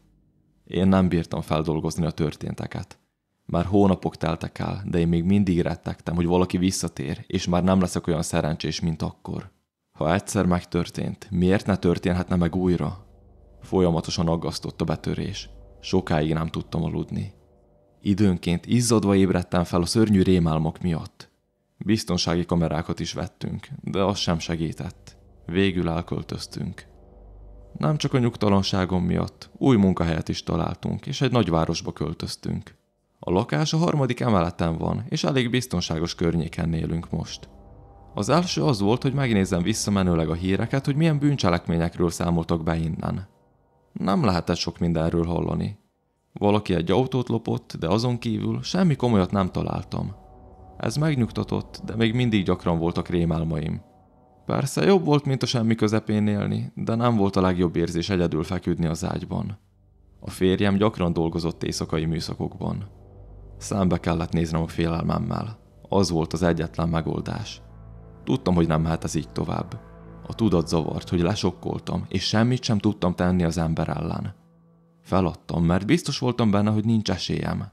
Én nem bírtam feldolgozni a történteket. Már hónapok teltek el, de én még mindig rettegtem, hogy valaki visszatér, és már nem leszek olyan szerencsés, mint akkor. Ha egyszer megtörtént, miért ne történhetne meg újra? Folyamatosan aggasztott a betörés. Sokáig nem tudtam aludni. Időnként izzadva ébredtem fel a szörnyű rémálmok miatt. Biztonsági kamerákat is vettünk, de az sem segített. Végül elköltöztünk. Nem csak a nyugtalanságom miatt, új munkahelyet is találtunk, és egy nagyvárosba költöztünk. A lakás a harmadik emeleten van, és elég biztonságos környéken élünk most. Az első az volt, hogy megnézem visszamenőleg a híreket, hogy milyen bűncselekményekről számoltak be innen. Nem lehetett sok mindenről hallani. Valaki egy autót lopott, de azon kívül semmi komolyat nem találtam. Ez megnyugtatott, de még mindig gyakran voltak rémálmaim. Persze jobb volt, mint a semmi közepén élni, de nem volt a legjobb érzés egyedül feküdni az ágyban. A férjem gyakran dolgozott éjszakai műszakokban. Szembe kellett néznem a félelmemmel. Az volt az egyetlen megoldás. Tudtam, hogy nem hát ez így tovább. A tudat zavart, hogy lesokkoltam, és semmit sem tudtam tenni az ember ellen. Feladtam, mert biztos voltam benne, hogy nincs esélyem.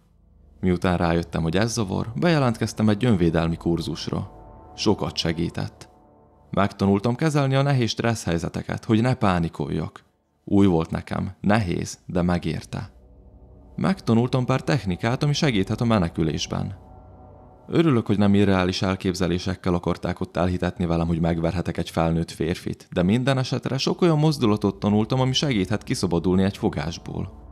Miután rájöttem, hogy ez zavar, bejelentkeztem egy önvédelmi kurzusra. Sokat segített. Megtanultam kezelni a nehéz stressz helyzeteket, hogy ne pánikoljak. Új volt nekem, nehéz, de megérte. Megtanultam pár technikát, ami segíthet a menekülésben. Örülök, hogy nem irreális elképzelésekkel akarták ott elhitetni velem, hogy megverhetek egy felnőtt férfit, de minden esetre sok olyan mozdulatot tanultam, ami segíthet kiszabadulni egy fogásból.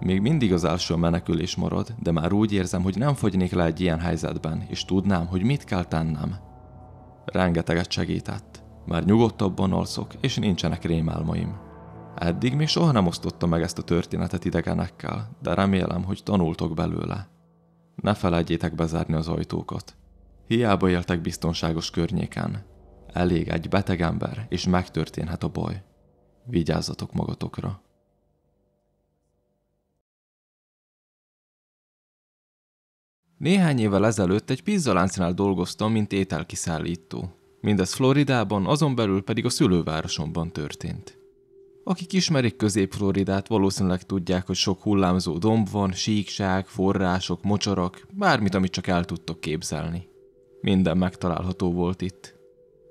Még mindig az első menekülés marad, de már úgy érzem, hogy nem fogynék le egy ilyen helyzetben, és tudnám, hogy mit kell tennem. Rengeteget segített. Már nyugodtabban alszok, és nincsenek rémálmaim. Eddig még soha nem osztotta meg ezt a történetet idegenekkel, de remélem, hogy tanultok belőle. Ne felejtjétek bezárni az ajtókat. Hiába éltek biztonságos környéken. Elég egy beteg ember, és megtörténhet a baj. Vigyázzatok magatokra. Néhány évvel ezelőtt egy pizzaláncnál dolgoztam, mint ételkiszállító. Mindez Floridában, azon belül pedig a szülővárosomban történt. Akik ismerik Közép-Floridát, valószínűleg tudják, hogy sok hullámzó domb van, síkság, források, mocsarak, bármit, amit csak el tudtok képzelni. Minden megtalálható volt itt.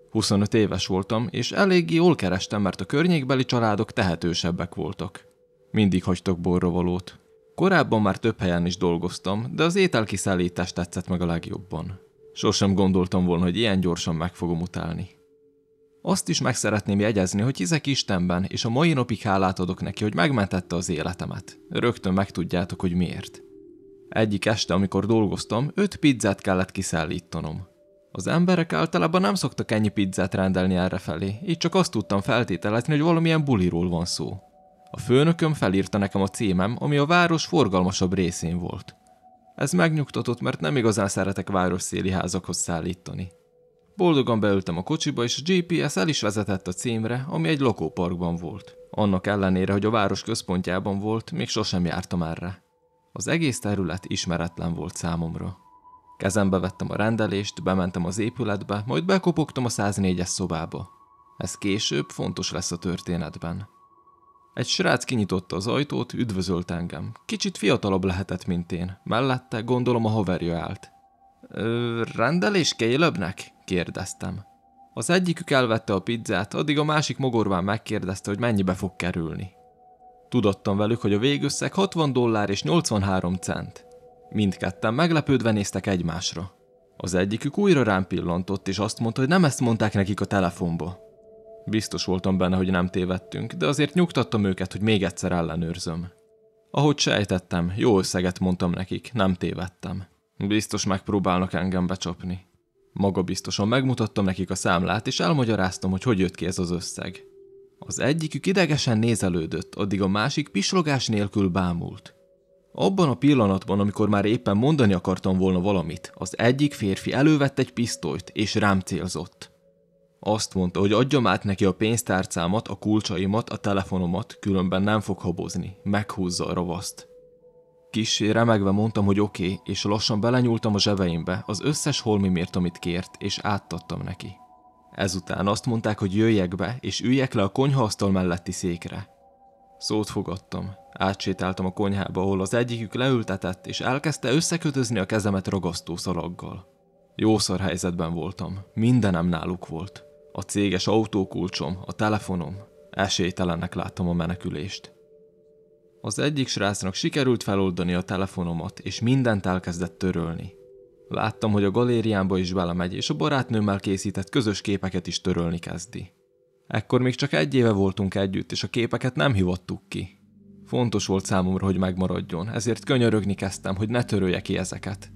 25 éves voltam, és eléggé jól kerestem, mert a környékbeli családok tehetősebbek voltak. Mindig hagytok borrovalót. Korábban már több helyen is dolgoztam, de az ételkiszállítás tetszett meg a legjobban. Sosem gondoltam volna, hogy ilyen gyorsan meg fogom utálni. Azt is meg szeretném jegyezni, hogy hiszek Istenben, és a mai napig hálát adok neki, hogy megmentette az életemet. Rögtön megtudjátok, hogy miért. Egyik este, amikor dolgoztam, öt pizzát kellett kiszállítanom. Az emberek általában nem szoktak ennyi pizzát rendelni errefelé, így csak azt tudtam feltételezni, hogy valamilyen buliról van szó. A főnököm felírta nekem a címem, ami a város forgalmasabb részén volt. Ez megnyugtatott, mert nem igazán szeretek városszéli házakhoz szállítani. Boldogan beültem a kocsiba, és a GPS el is vezetett a címre, ami egy lakóparkban volt. Annak ellenére, hogy a város központjában volt, még sosem jártam erre. Az egész terület ismeretlen volt számomra. Kezembe vettem a rendelést, bementem az épületbe, majd bekopogtam a 104-es szobába. Ez később fontos lesz a történetben. Egy srác kinyitotta az ajtót, üdvözölt engem. Kicsit fiatalabb lehetett, mint én. Mellette gondolom a haverja állt. Ö, rendelés Calebnek? kérdeztem. Az egyikük elvette a pizzát, addig a másik mogorván megkérdezte, hogy mennyibe fog kerülni. Tudattam velük, hogy a végösszeg 60 dollár és 83 cent. Mindketten meglepődve néztek egymásra. Az egyikük újra rám pillantott, és azt mondta, hogy nem ezt mondták nekik a telefonba. Biztos voltam benne, hogy nem tévedtünk, de azért nyugtattam őket, hogy még egyszer ellenőrzöm. Ahogy sejtettem, jó összeget mondtam nekik, nem tévedtem. Biztos megpróbálnak engem becsapni. Magabiztosan megmutattam nekik a számlát, és elmagyaráztam, hogy hogy jött ki ez az összeg. Az egyikük idegesen nézelődött, addig a másik pislogás nélkül bámult. Abban a pillanatban, amikor már éppen mondani akartam volna valamit, az egyik férfi elővett egy pisztolyt, és rám célzott. Azt mondta, hogy adjam át neki a pénztárcámat, a kulcsaimat, a telefonomat, különben nem fog habozni, meghúzza a ravaszt. Kissé remegve mondtam, hogy oké, okay, és lassan belenyúltam a zsebeimbe, az összes holmimért, amit kért, és átadtam neki. Ezután azt mondták, hogy jöjjek be, és üljek le a konyhaasztal melletti székre. Szót fogadtam. Átsétáltam a konyhába, ahol az egyikük leültetett, és elkezdte összekötözni a kezemet ragasztó szalaggal. Jószor helyzetben voltam. Mindenem náluk volt. A céges autókulcsom, a telefonom. Esélytelennek láttam a menekülést. Az egyik srácnak sikerült feloldani a telefonomat, és mindent elkezdett törölni. Láttam, hogy a galériámba is belemegy, és a barátnőmmel készített közös képeket is törölni kezdi. Ekkor még csak egy éve voltunk együtt, és a képeket nem hivattuk ki. Fontos volt számomra, hogy megmaradjon, ezért könyörögni kezdtem, hogy ne törölje ki ezeket.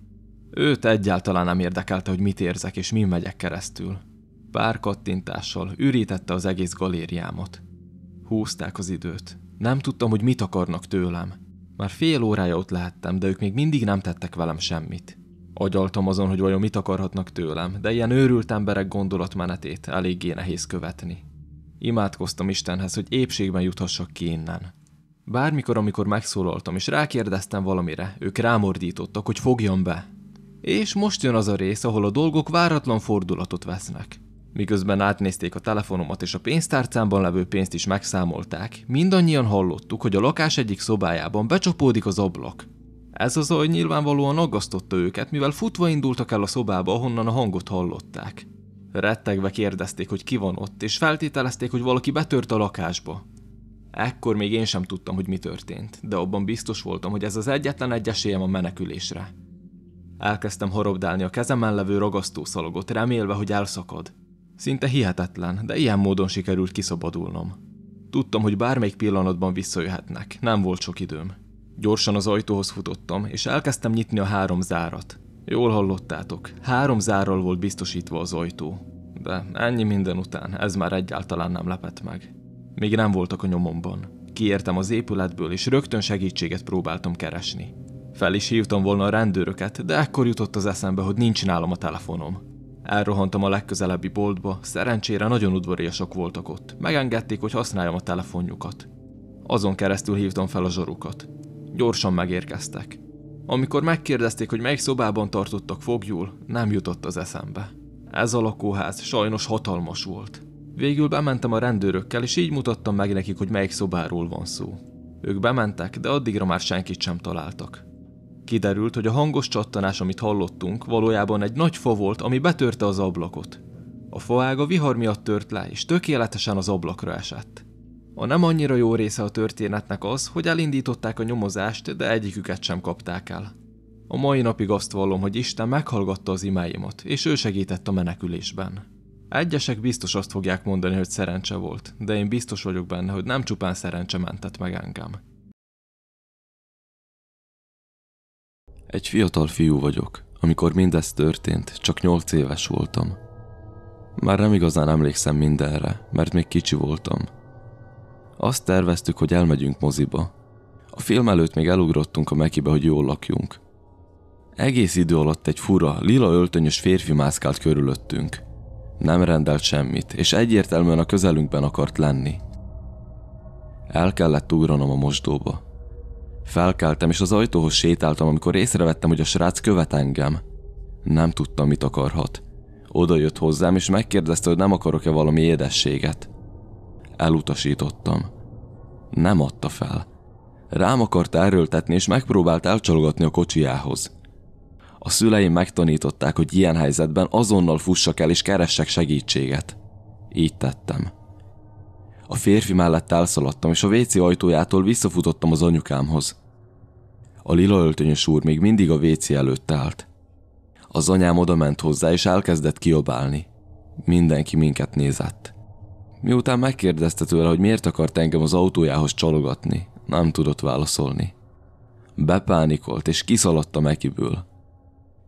Őt egyáltalán nem érdekelte, hogy mit érzek és mi megyek keresztül. Pár kattintással ürítette az egész galériámat. Húzták az időt, nem tudtam, hogy mit akarnak tőlem. Már fél órája ott lehettem, de ők még mindig nem tettek velem semmit. Agyaltam azon, hogy vajon mit akarhatnak tőlem, de ilyen őrült emberek gondolatmenetét eléggé nehéz követni. Imádkoztam Istenhez, hogy épségben juthassak ki innen. Bármikor, amikor megszólaltam és rákérdeztem valamire, ők rámordítottak, hogy fogjam be. És most jön az a rész, ahol a dolgok váratlan fordulatot vesznek. Miközben átnézték a telefonomat és a pénztárcámban levő pénzt is megszámolták, mindannyian hallottuk, hogy a lakás egyik szobájában becsapódik az ablak. Ez az zaj nyilvánvalóan aggasztotta őket, mivel futva indultak el a szobába, ahonnan a hangot hallották. Rettegve kérdezték, hogy ki van ott, és feltételezték, hogy valaki betört a lakásba. Ekkor még én sem tudtam, hogy mi történt, de abban biztos voltam, hogy ez az egyetlen egy esélyem a menekülésre. Elkezdtem harabdálni a kezemen levő ragasztószalagot, remélve, hogy elszakad. Szinte hihetetlen, de ilyen módon sikerült kiszabadulnom. Tudtam, hogy bármelyik pillanatban visszajöhetnek, nem volt sok időm. Gyorsan az ajtóhoz futottam, és elkezdtem nyitni a három zárat. Jól hallottátok, három zárral volt biztosítva az ajtó. De ennyi minden után, ez már egyáltalán nem lepett meg. Még nem voltak a nyomomban. Kiértem az épületből, és rögtön segítséget próbáltam keresni. Fel is hívtam volna a rendőröket, de ekkor jutott az eszembe, hogy nincs nálam a telefonom. Elrohantam a legközelebbi boltba, szerencsére nagyon udvariasak voltak ott. Megengedték, hogy használjam a telefonjukat. Azon keresztül hívtam fel a zsarukat. Gyorsan megérkeztek. Amikor megkérdezték, hogy melyik szobában tartottak fogjul, nem jutott az eszembe. Ez a lakóház sajnos hatalmas volt. Végül bementem a rendőrökkel, és így mutattam meg nekik, hogy melyik szobáról van szó. Ők bementek, de addigra már senkit sem találtak. Kiderült, hogy a hangos csattanás, amit hallottunk, valójában egy nagy fa volt, ami betörte az ablakot. A faág a vihar miatt tört le, és tökéletesen az ablakra esett. A nem annyira jó része a történetnek az, hogy elindították a nyomozást, de egyiküket sem kapták el. A mai napig azt vallom, hogy Isten meghallgatta az imáimat, és ő segített a menekülésben. Egyesek biztos azt fogják mondani, hogy szerencse volt, de én biztos vagyok benne, hogy nem csupán szerencse mentett meg engem. Egy fiatal fiú vagyok. Amikor mindez történt, csak nyolc éves voltam. Már nem igazán emlékszem mindenre, mert még kicsi voltam. Azt terveztük, hogy elmegyünk moziba. A film előtt még elugrottunk a mekibe, hogy jól lakjunk. Egész idő alatt egy fura, lila öltönyös férfi mászkált körülöttünk. Nem rendelt semmit, és egyértelműen a közelünkben akart lenni. El kellett ugranom a mosdóba. Felkeltem, és az ajtóhoz sétáltam, amikor észrevettem, hogy a srác követ engem. Nem tudtam, mit akarhat. Oda jött hozzám, és megkérdezte, hogy nem akarok-e valami édességet. Elutasítottam. Nem adta fel. Rám akart erőltetni, és megpróbált elcsalogatni a kocsiához. A szüleim megtanították, hogy ilyen helyzetben azonnal fussak el és keressek segítséget. Így tettem. A férfi mellett elszaladtam, és a WC ajtójától visszafutottam az anyukámhoz. A lila öltönyös úr még mindig a WC előtt állt. Az anyám ment hozzá, és elkezdett kiabálni. Mindenki minket nézett. Miután megkérdezte tőle, hogy miért akart engem az autójához csalogatni, nem tudott válaszolni. Bepánikolt, és kiszaladt a mekiből.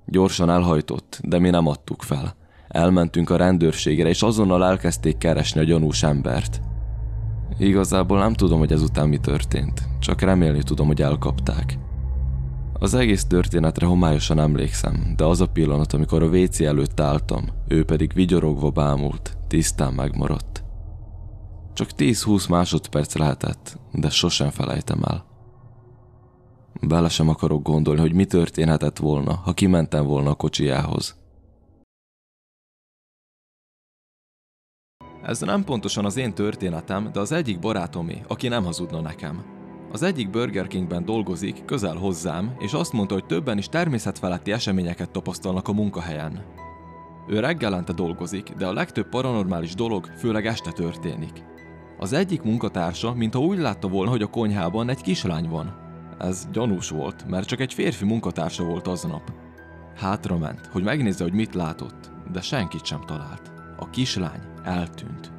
Gyorsan elhajtott, de mi nem adtuk fel. Elmentünk a rendőrségre, és azonnal elkezdték keresni a gyanús embert. Igazából nem tudom, hogy ezután mi történt, csak remélni tudom, hogy elkapták. Az egész történetre homályosan emlékszem, de az a pillanat, amikor a WC előtt álltam, ő pedig vigyorogva bámult, tisztán megmaradt. Csak 10-20 másodperc lehetett, de sosem felejtem el. Bele sem akarok gondolni, hogy mi történhetett volna, ha kimentem volna a kocsijához. Ez nem pontosan az én történetem, de az egyik barátomé, aki nem hazudna nekem. Az egyik Burger Kingben dolgozik, közel hozzám, és azt mondta, hogy többen is természetfeletti eseményeket tapasztalnak a munkahelyen. Ő reggelente dolgozik, de a legtöbb paranormális dolog főleg este történik. Az egyik munkatársa, mintha úgy látta volna, hogy a konyhában egy kislány van. Ez gyanús volt, mert csak egy férfi munkatársa volt aznap. Hátra ment, hogy megnézze, hogy mit látott, de senkit sem talált. A kislány eltűnt.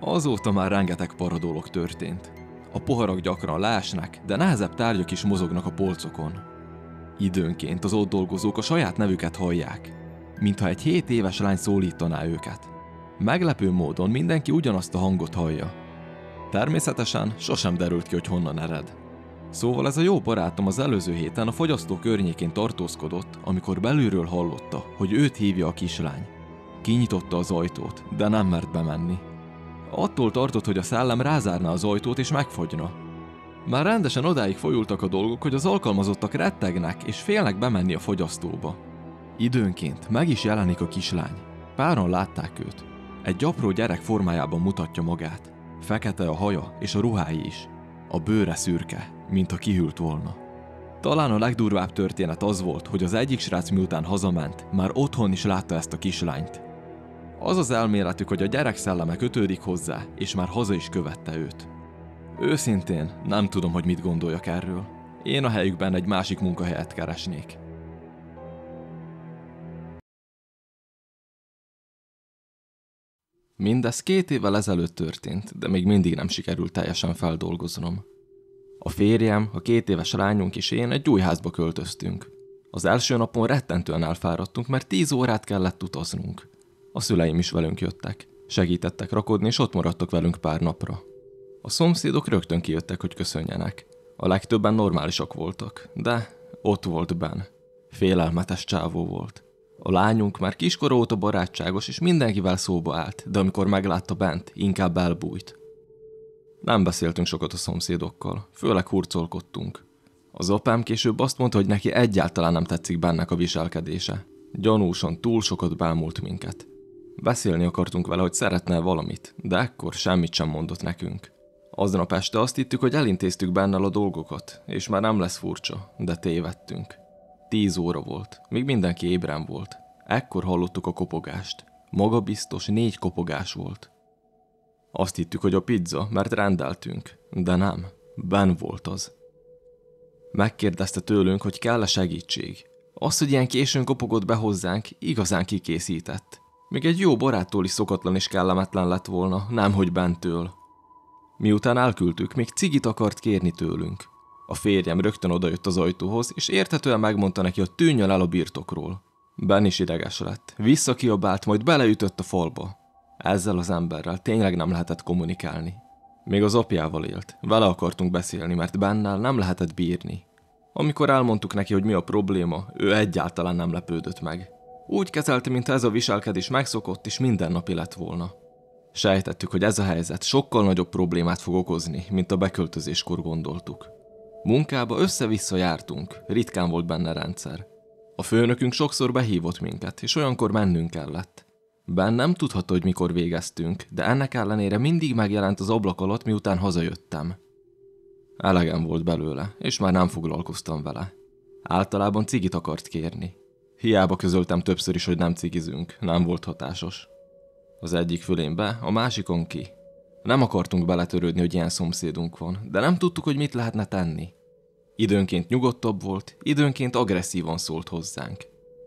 Azóta már rengeteg paradolog történt. A poharak gyakran lásnak, de nehezebb tárgyak is mozognak a polcokon. Időnként az ott dolgozók a saját nevüket hallják, mintha egy 7 éves lány szólítaná őket. Meglepő módon mindenki ugyanazt a hangot hallja. Természetesen sosem derült ki, hogy honnan ered. Szóval ez a jó barátom az előző héten a fogyasztó környékén tartózkodott, amikor belülről hallotta, hogy őt hívja a kislány. Kinyitotta az ajtót, de nem mert bemenni. Attól tartott, hogy a szellem rázárná az ajtót és megfogyna. Már rendesen odáig folyultak a dolgok, hogy az alkalmazottak rettegnek és félnek bemenni a fogyasztóba. Időnként meg is jelenik a kislány. Páron látták őt. Egy apró gyerek formájában mutatja magát. Fekete a haja és a ruhái is. A bőre szürke, mint a kihűlt volna. Talán a legdurvább történet az volt, hogy az egyik srác miután hazament, már otthon is látta ezt a kislányt, az az elméletük, hogy a gyerek szelleme kötődik hozzá, és már haza is követte őt. Őszintén nem tudom, hogy mit gondoljak erről. Én a helyükben egy másik munkahelyet keresnék. Mindez két évvel ezelőtt történt, de még mindig nem sikerült teljesen feldolgoznom. A férjem, a két éves lányunk és én egy új házba költöztünk. Az első napon rettentően elfáradtunk, mert tíz órát kellett utaznunk. A szüleim is velünk jöttek. Segítettek rakodni, és ott maradtak velünk pár napra. A szomszédok rögtön kijöttek, hogy köszönjenek. A legtöbben normálisak voltak, de ott volt Ben. Félelmetes csávó volt. A lányunk már kiskor óta barátságos, és mindenkivel szóba állt, de amikor meglátta bent, inkább elbújt. Nem beszéltünk sokat a szomszédokkal, főleg hurcolkodtunk. Az apám később azt mondta, hogy neki egyáltalán nem tetszik bennek a viselkedése. Gyanúsan túl sokat bámult minket. Beszélni akartunk vele, hogy szeretne valamit, de ekkor semmit sem mondott nekünk. Aznap este azt hittük, hogy elintéztük bennel a dolgokat, és már nem lesz furcsa, de tévedtünk. Tíz óra volt, még mindenki ébren volt. Ekkor hallottuk a kopogást. Magabiztos négy kopogás volt. Azt hittük, hogy a pizza, mert rendeltünk, de nem, ben volt az. Megkérdezte tőlünk, hogy kell-e segítség. Az, hogy ilyen későn kopogott be hozzánk, igazán kikészített. Még egy jó baráttól is szokatlan és kellemetlen lett volna, nemhogy bentől. Miután elküldtük, még cigit akart kérni tőlünk. A férjem rögtön odajött az ajtóhoz, és érthetően megmondta neki, hogy tűnjön el a birtokról. Ben is ideges lett. Visszakiabált, majd beleütött a falba. Ezzel az emberrel tényleg nem lehetett kommunikálni. Még az apjával élt. Vele akartunk beszélni, mert Bennel nem lehetett bírni. Amikor elmondtuk neki, hogy mi a probléma, ő egyáltalán nem lepődött meg. Úgy kezelte, mint ez a viselkedés megszokott és mindennapi lett volna. Sejtettük, hogy ez a helyzet sokkal nagyobb problémát fog okozni, mint a beköltözéskor gondoltuk. Munkába össze-vissza jártunk, ritkán volt benne rendszer. A főnökünk sokszor behívott minket, és olyankor mennünk kellett. Ben nem tudhatta, hogy mikor végeztünk, de ennek ellenére mindig megjelent az ablak alatt, miután hazajöttem. Elegem volt belőle, és már nem foglalkoztam vele. Általában cigit akart kérni, Hiába közöltem többször is, hogy nem cigizünk, nem volt hatásos. Az egyik fülémbe, a másikon ki. Nem akartunk beletörődni, hogy ilyen szomszédunk van, de nem tudtuk, hogy mit lehetne tenni. Időnként nyugodtabb volt, időnként agresszívan szólt hozzánk.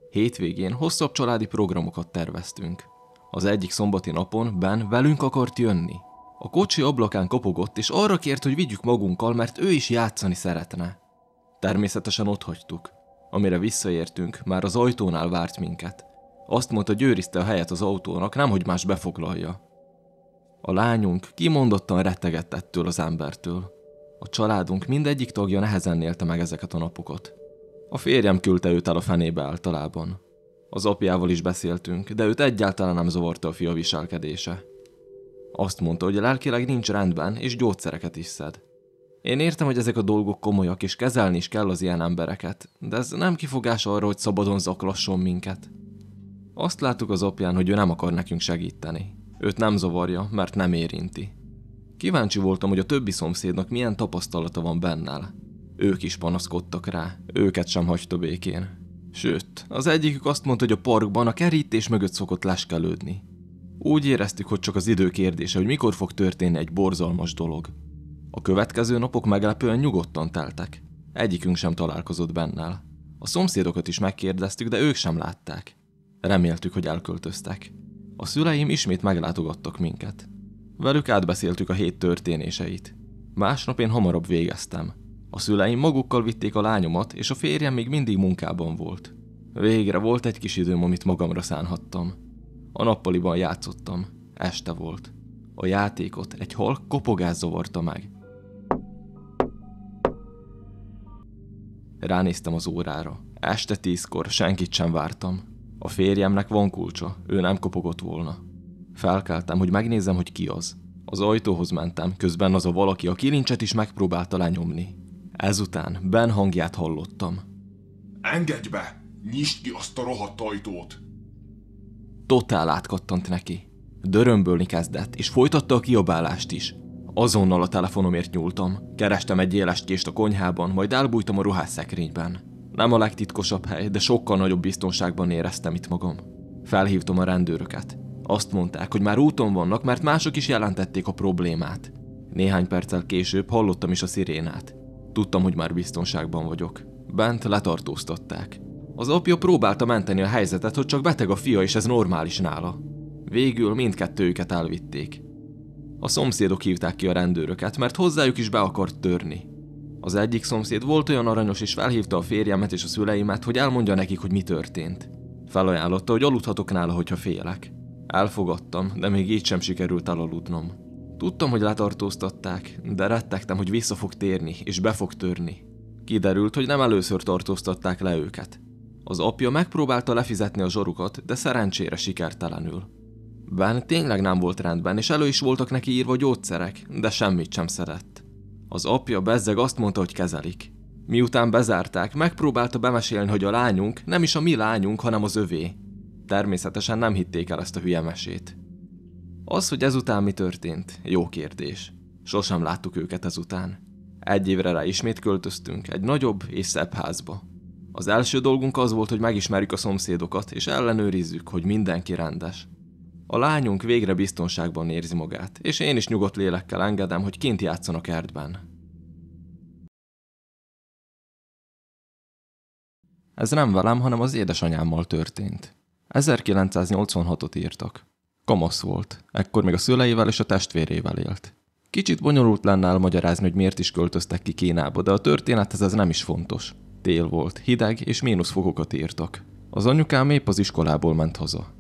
Hétvégén hosszabb családi programokat terveztünk. Az egyik szombati napon Ben velünk akart jönni. A kocsi ablakán kopogott, és arra kért, hogy vigyük magunkkal, mert ő is játszani szeretne. Természetesen ott hagytuk. Amire visszaértünk, már az ajtónál várt minket. Azt mondta, győrizte a helyet az autónak, nemhogy más befoglalja. A lányunk kimondottan rettegett ettől az embertől. A családunk mindegyik tagja nehezen élte meg ezeket a napokat. A férjem küldte őt el a fenébe általában. Az apjával is beszéltünk, de őt egyáltalán nem zavarta a fia viselkedése. Azt mondta, hogy a lelkileg nincs rendben, és gyógyszereket is szed. Én értem, hogy ezek a dolgok komolyak, és kezelni is kell az ilyen embereket, de ez nem kifogás arra, hogy szabadon zaklasson minket. Azt láttuk az apján, hogy ő nem akar nekünk segíteni. Őt nem zavarja, mert nem érinti. Kíváncsi voltam, hogy a többi szomszédnak milyen tapasztalata van bennel. Ők is panaszkodtak rá, őket sem hagyta békén. Sőt, az egyikük azt mondta, hogy a parkban a kerítés mögött szokott leskelődni. Úgy éreztük, hogy csak az idő kérdése, hogy mikor fog történni egy borzalmas dolog. A következő napok meglepően nyugodtan teltek. Egyikünk sem találkozott bennel. A szomszédokat is megkérdeztük, de ők sem látták. Reméltük, hogy elköltöztek. A szüleim ismét meglátogattak minket. Velük átbeszéltük a hét történéseit. Másnap én hamarabb végeztem. A szüleim magukkal vitték a lányomat, és a férjem még mindig munkában volt. Végre volt egy kis időm, amit magamra szánhattam. A nappaliban játszottam. Este volt. A játékot egy halk kopogás zavarta meg. Ránéztem az órára. Este tízkor senkit sem vártam. A férjemnek van kulcsa, ő nem kopogott volna. Felkeltem, hogy megnézzem, hogy ki az. Az ajtóhoz mentem, közben az a valaki a kilincset is megpróbálta lenyomni. Ezután Ben hangját hallottam. Engedj be! Nyisd ki azt a rohadt ajtót! Totál átkattant neki. Dörömbölni kezdett, és folytatta a kiabálást is. Azonnal a telefonomért nyúltam, kerestem egy éles kést a konyhában, majd elbújtam a ruhásszekrényben. Nem a legtitkosabb hely, de sokkal nagyobb biztonságban éreztem itt magam. Felhívtam a rendőröket. Azt mondták, hogy már úton vannak, mert mások is jelentették a problémát. Néhány perccel később hallottam is a szirénát. Tudtam, hogy már biztonságban vagyok. Bent letartóztatták. Az apja próbálta menteni a helyzetet, hogy csak beteg a fia, és ez normális nála. Végül mindkettőjüket elvitték. A szomszédok hívták ki a rendőröket, mert hozzájuk is be akart törni. Az egyik szomszéd volt olyan aranyos, és felhívta a férjemet és a szüleimet, hogy elmondja nekik, hogy mi történt. Felajánlotta, hogy aludhatok nála, hogyha félek. Elfogadtam, de még így sem sikerült elaludnom. Tudtam, hogy letartóztatták, de rettegtem, hogy vissza fog térni, és be fog törni. Kiderült, hogy nem először tartóztatták le őket. Az apja megpróbálta lefizetni a zsorukat, de szerencsére sikertelenül ben tényleg nem volt rendben, és elő is voltak neki írva gyógyszerek, de semmit sem szerett. Az apja bezzeg azt mondta, hogy kezelik. Miután bezárták, megpróbálta bemesélni, hogy a lányunk nem is a mi lányunk, hanem az övé. Természetesen nem hitték el ezt a hülye mesét. Az, hogy ezután mi történt, jó kérdés. Sosem láttuk őket ezután. Egy évre rá ismét költöztünk, egy nagyobb és szebb házba. Az első dolgunk az volt, hogy megismerjük a szomszédokat, és ellenőrizzük, hogy mindenki rendes. A lányunk végre biztonságban érzi magát, és én is nyugodt lélekkel engedem, hogy kint játszon a kertben. Ez nem velem, hanem az édesanyámmal történt. 1986-ot írtak. Kamasz volt, ekkor még a szüleivel és a testvérével élt. Kicsit bonyolult lenne elmagyarázni, hogy miért is költöztek ki Kínába, de a történethez ez nem is fontos. Tél volt, hideg és mínusz fokokat írtak. Az anyukám épp az iskolából ment haza.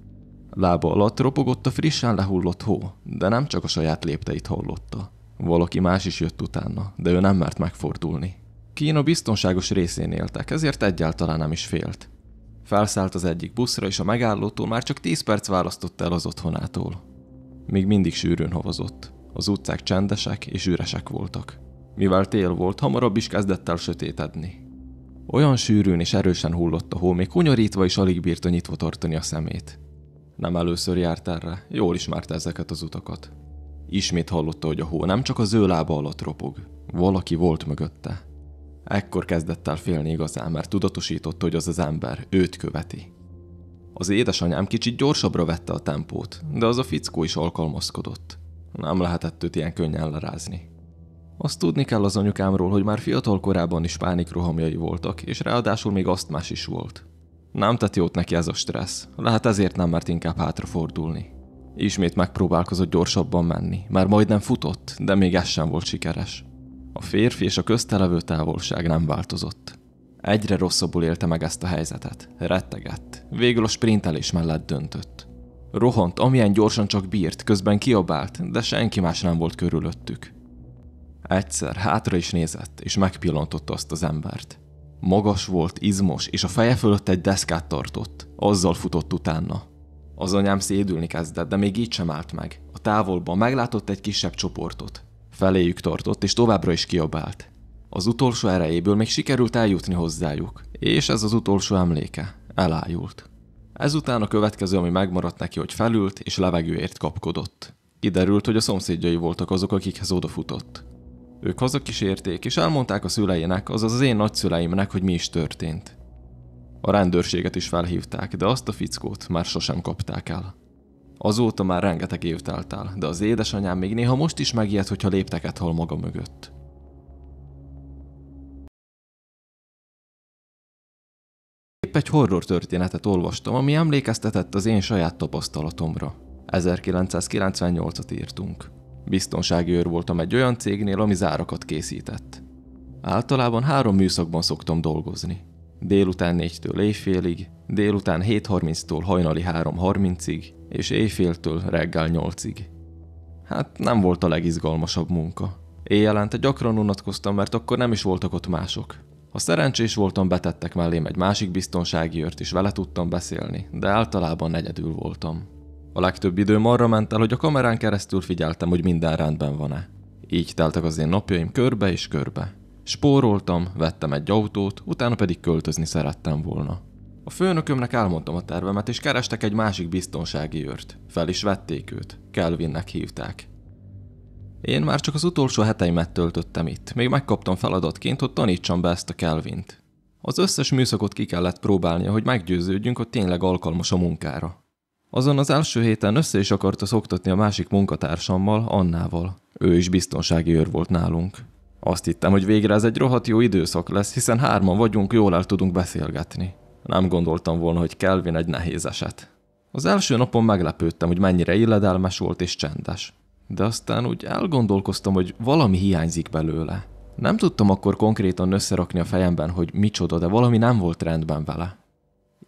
Lába alatt ropogott a frissen lehullott hó, de nem csak a saját lépteit hallotta. Valaki más is jött utána, de ő nem mert megfordulni. Kína biztonságos részén éltek, ezért egyáltalán nem is félt. Felszállt az egyik buszra, és a megállótól már csak 10 perc választott el az otthonától. Még mindig sűrűn havazott. Az utcák csendesek és üresek voltak. Mivel tél volt, hamarabb is kezdett el sötétedni. Olyan sűrűn és erősen hullott a hó, még hunyorítva is alig bírta nyitva tartani a szemét. Nem először járt erre, jól ismerte ezeket az utakat. Ismét hallotta, hogy a hó nem csak az ő lába alatt ropog, valaki volt mögötte. Ekkor kezdett el félni igazán, mert tudatosította, hogy az az ember őt követi. Az édesanyám kicsit gyorsabbra vette a tempót, de az a fickó is alkalmazkodott. Nem lehetett őt ilyen könnyen lerázni. Azt tudni kell az anyukámról, hogy már fiatal korában is pánikrohamjai voltak, és ráadásul még azt más is volt. Nem tett jót neki ez a stressz, lehet ezért nem mert inkább hátrafordulni. Ismét megpróbálkozott gyorsabban menni, már majdnem futott, de még ez sem volt sikeres. A férfi és a köztelevő távolság nem változott. Egyre rosszabbul élte meg ezt a helyzetet, rettegett, végül a sprintelés mellett döntött. Rohant, amilyen gyorsan csak bírt, közben kiabált, de senki más nem volt körülöttük. Egyszer hátra is nézett, és megpillantotta azt az embert. Magas volt, izmos, és a feje fölött egy deszkát tartott. Azzal futott utána. Az anyám szédülni kezdett, de még így sem állt meg. A távolban meglátott egy kisebb csoportot. Feléjük tartott, és továbbra is kiabált. Az utolsó erejéből még sikerült eljutni hozzájuk, és ez az utolsó emléke. Elájult. Ezután a következő, ami megmaradt neki, hogy felült és levegőért kapkodott. Kiderült, hogy a szomszédjai voltak azok, akikhez odafutott. Ők hazakísérték, és elmondták a szüleinek, azaz az én nagyszüleimnek, hogy mi is történt. A rendőrséget is felhívták, de azt a fickót már sosem kapták el. Azóta már rengeteg év telt el, de az édesanyám még néha most is megijed, hogyha lépteket hal maga mögött. Épp egy horror történetet olvastam, ami emlékeztetett az én saját tapasztalatomra. 1998-at írtunk. Biztonsági őr voltam egy olyan cégnél, ami zárakat készített. Általában három műszakban szoktam dolgozni. Délután 4-től éjfélig, délután 7.30-tól hajnali 3.30-ig, és éjféltől reggel 8-ig. Hát nem volt a legizgalmasabb munka. Éjjelente gyakran unatkoztam, mert akkor nem is voltak ott mások. Ha szerencsés voltam, betettek mellém egy másik biztonsági őrt, és vele tudtam beszélni, de általában negyedül voltam. A legtöbb időm arra ment el, hogy a kamerán keresztül figyeltem, hogy minden rendben van-e. Így teltek az én napjaim körbe és körbe. Spóroltam, vettem egy autót, utána pedig költözni szerettem volna. A főnökömnek elmondtam a tervemet, és kerestek egy másik biztonsági őrt. Fel is vették őt. Kelvinnek hívták. Én már csak az utolsó heteimet töltöttem itt, még megkaptam feladatként, hogy tanítsam be ezt a Kelvint. Az összes műszakot ki kellett próbálnia, hogy meggyőződjünk, hogy tényleg alkalmas a munkára. Azon az első héten össze is akarta szoktatni a másik munkatársammal, Annával. Ő is biztonsági őr volt nálunk. Azt hittem, hogy végre ez egy rohadt jó időszak lesz, hiszen hárman vagyunk, jól el tudunk beszélgetni. Nem gondoltam volna, hogy Kelvin egy nehéz eset. Az első napon meglepődtem, hogy mennyire illedelmes volt és csendes. De aztán úgy elgondolkoztam, hogy valami hiányzik belőle. Nem tudtam akkor konkrétan összerakni a fejemben, hogy micsoda, de valami nem volt rendben vele.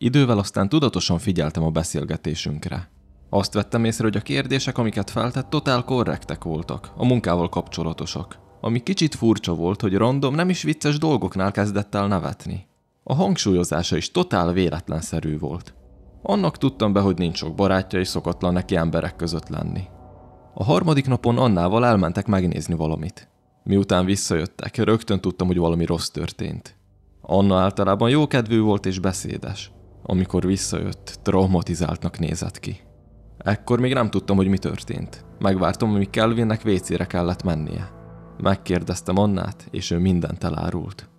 Idővel aztán tudatosan figyeltem a beszélgetésünkre. Azt vettem észre, hogy a kérdések, amiket feltett, totál korrektek voltak, a munkával kapcsolatosak. Ami kicsit furcsa volt, hogy random nem is vicces dolgoknál kezdett el nevetni. A hangsúlyozása is totál véletlenszerű volt. Annak tudtam be, hogy nincs sok barátja és szokatlan neki emberek között lenni. A harmadik napon Annával elmentek megnézni valamit. Miután visszajöttek, rögtön tudtam, hogy valami rossz történt. Anna általában jókedvű volt és beszédes. Amikor visszajött, traumatizáltnak nézett ki. Ekkor még nem tudtam, hogy mi történt. Megvártam, amíg Kelvinnek vécére kellett mennie. Megkérdeztem Annát, és ő mindent elárult.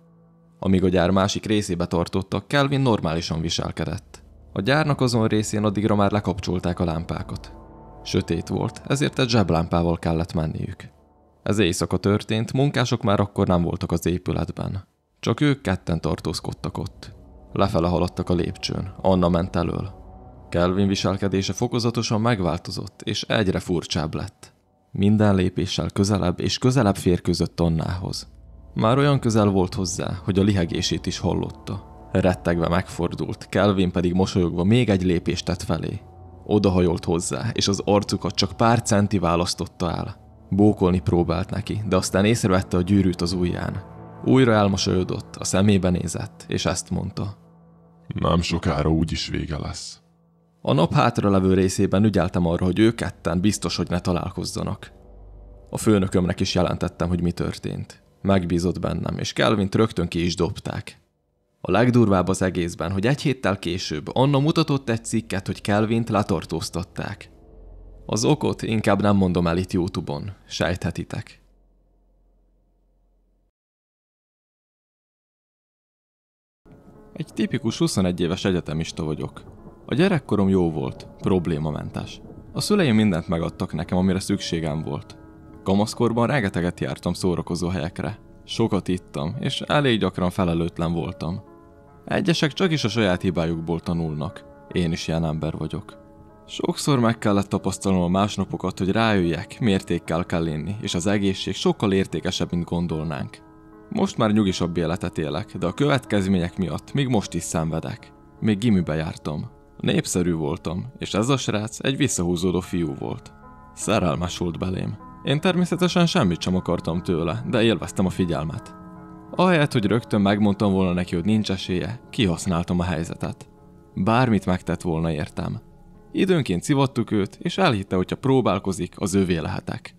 Amíg a gyár másik részébe tartottak, Kelvin normálisan viselkedett. A gyárnak azon részén addigra már lekapcsolták a lámpákat. Sötét volt, ezért egy zseblámpával kellett menniük. Ez éjszaka történt, munkások már akkor nem voltak az épületben. Csak ők ketten tartózkodtak ott. Lefele haladtak a lépcsőn, Anna ment elől. Kelvin viselkedése fokozatosan megváltozott, és egyre furcsább lett. Minden lépéssel közelebb és közelebb férkőzött Annához. Már olyan közel volt hozzá, hogy a lihegését is hallotta. Rettegve megfordult, Kelvin pedig mosolyogva még egy lépést tett felé. Odahajolt hozzá, és az arcukat csak pár centi választotta el. Bókolni próbált neki, de aztán észrevette a gyűrűt az ujján. Újra elmosolyodott, a szemébe nézett, és ezt mondta. Nem sokára úgyis vége lesz. A nap hátra levő részében ügyeltem arra, hogy ők ketten biztos, hogy ne találkozzanak. A főnökömnek is jelentettem, hogy mi történt. Megbízott bennem, és Kelvint rögtön ki is dobták. A legdurvább az egészben, hogy egy héttel később Anna mutatott egy cikket, hogy Kelvint letartóztatták. Az okot inkább nem mondom el itt Youtube-on, sejthetitek. Egy tipikus 21 éves egyetemista vagyok. A gyerekkorom jó volt, problémamentes. A szüleim mindent megadtak nekem, amire szükségem volt. Kamaszkorban rengeteget jártam szórakozó helyekre. Sokat ittam, és elég gyakran felelőtlen voltam. Egyesek csak is a saját hibájukból tanulnak. Én is ilyen ember vagyok. Sokszor meg kellett tapasztalnom a másnapokat, hogy rájöjjek, mértékkel kell lenni, és az egészség sokkal értékesebb, mint gondolnánk. Most már nyugisabb életet élek, de a következmények miatt még most is szenvedek. Még gimibe jártam. Népszerű voltam, és ez a srác egy visszahúzódó fiú volt. Szerelmes volt belém. Én természetesen semmit sem akartam tőle, de élveztem a figyelmet. Ahelyett, hogy rögtön megmondtam volna neki, hogy nincs esélye, kihasználtam a helyzetet. Bármit megtett volna értem. Időnként szivattuk őt, és elhitte, hogy ha próbálkozik, az ővé lehetek.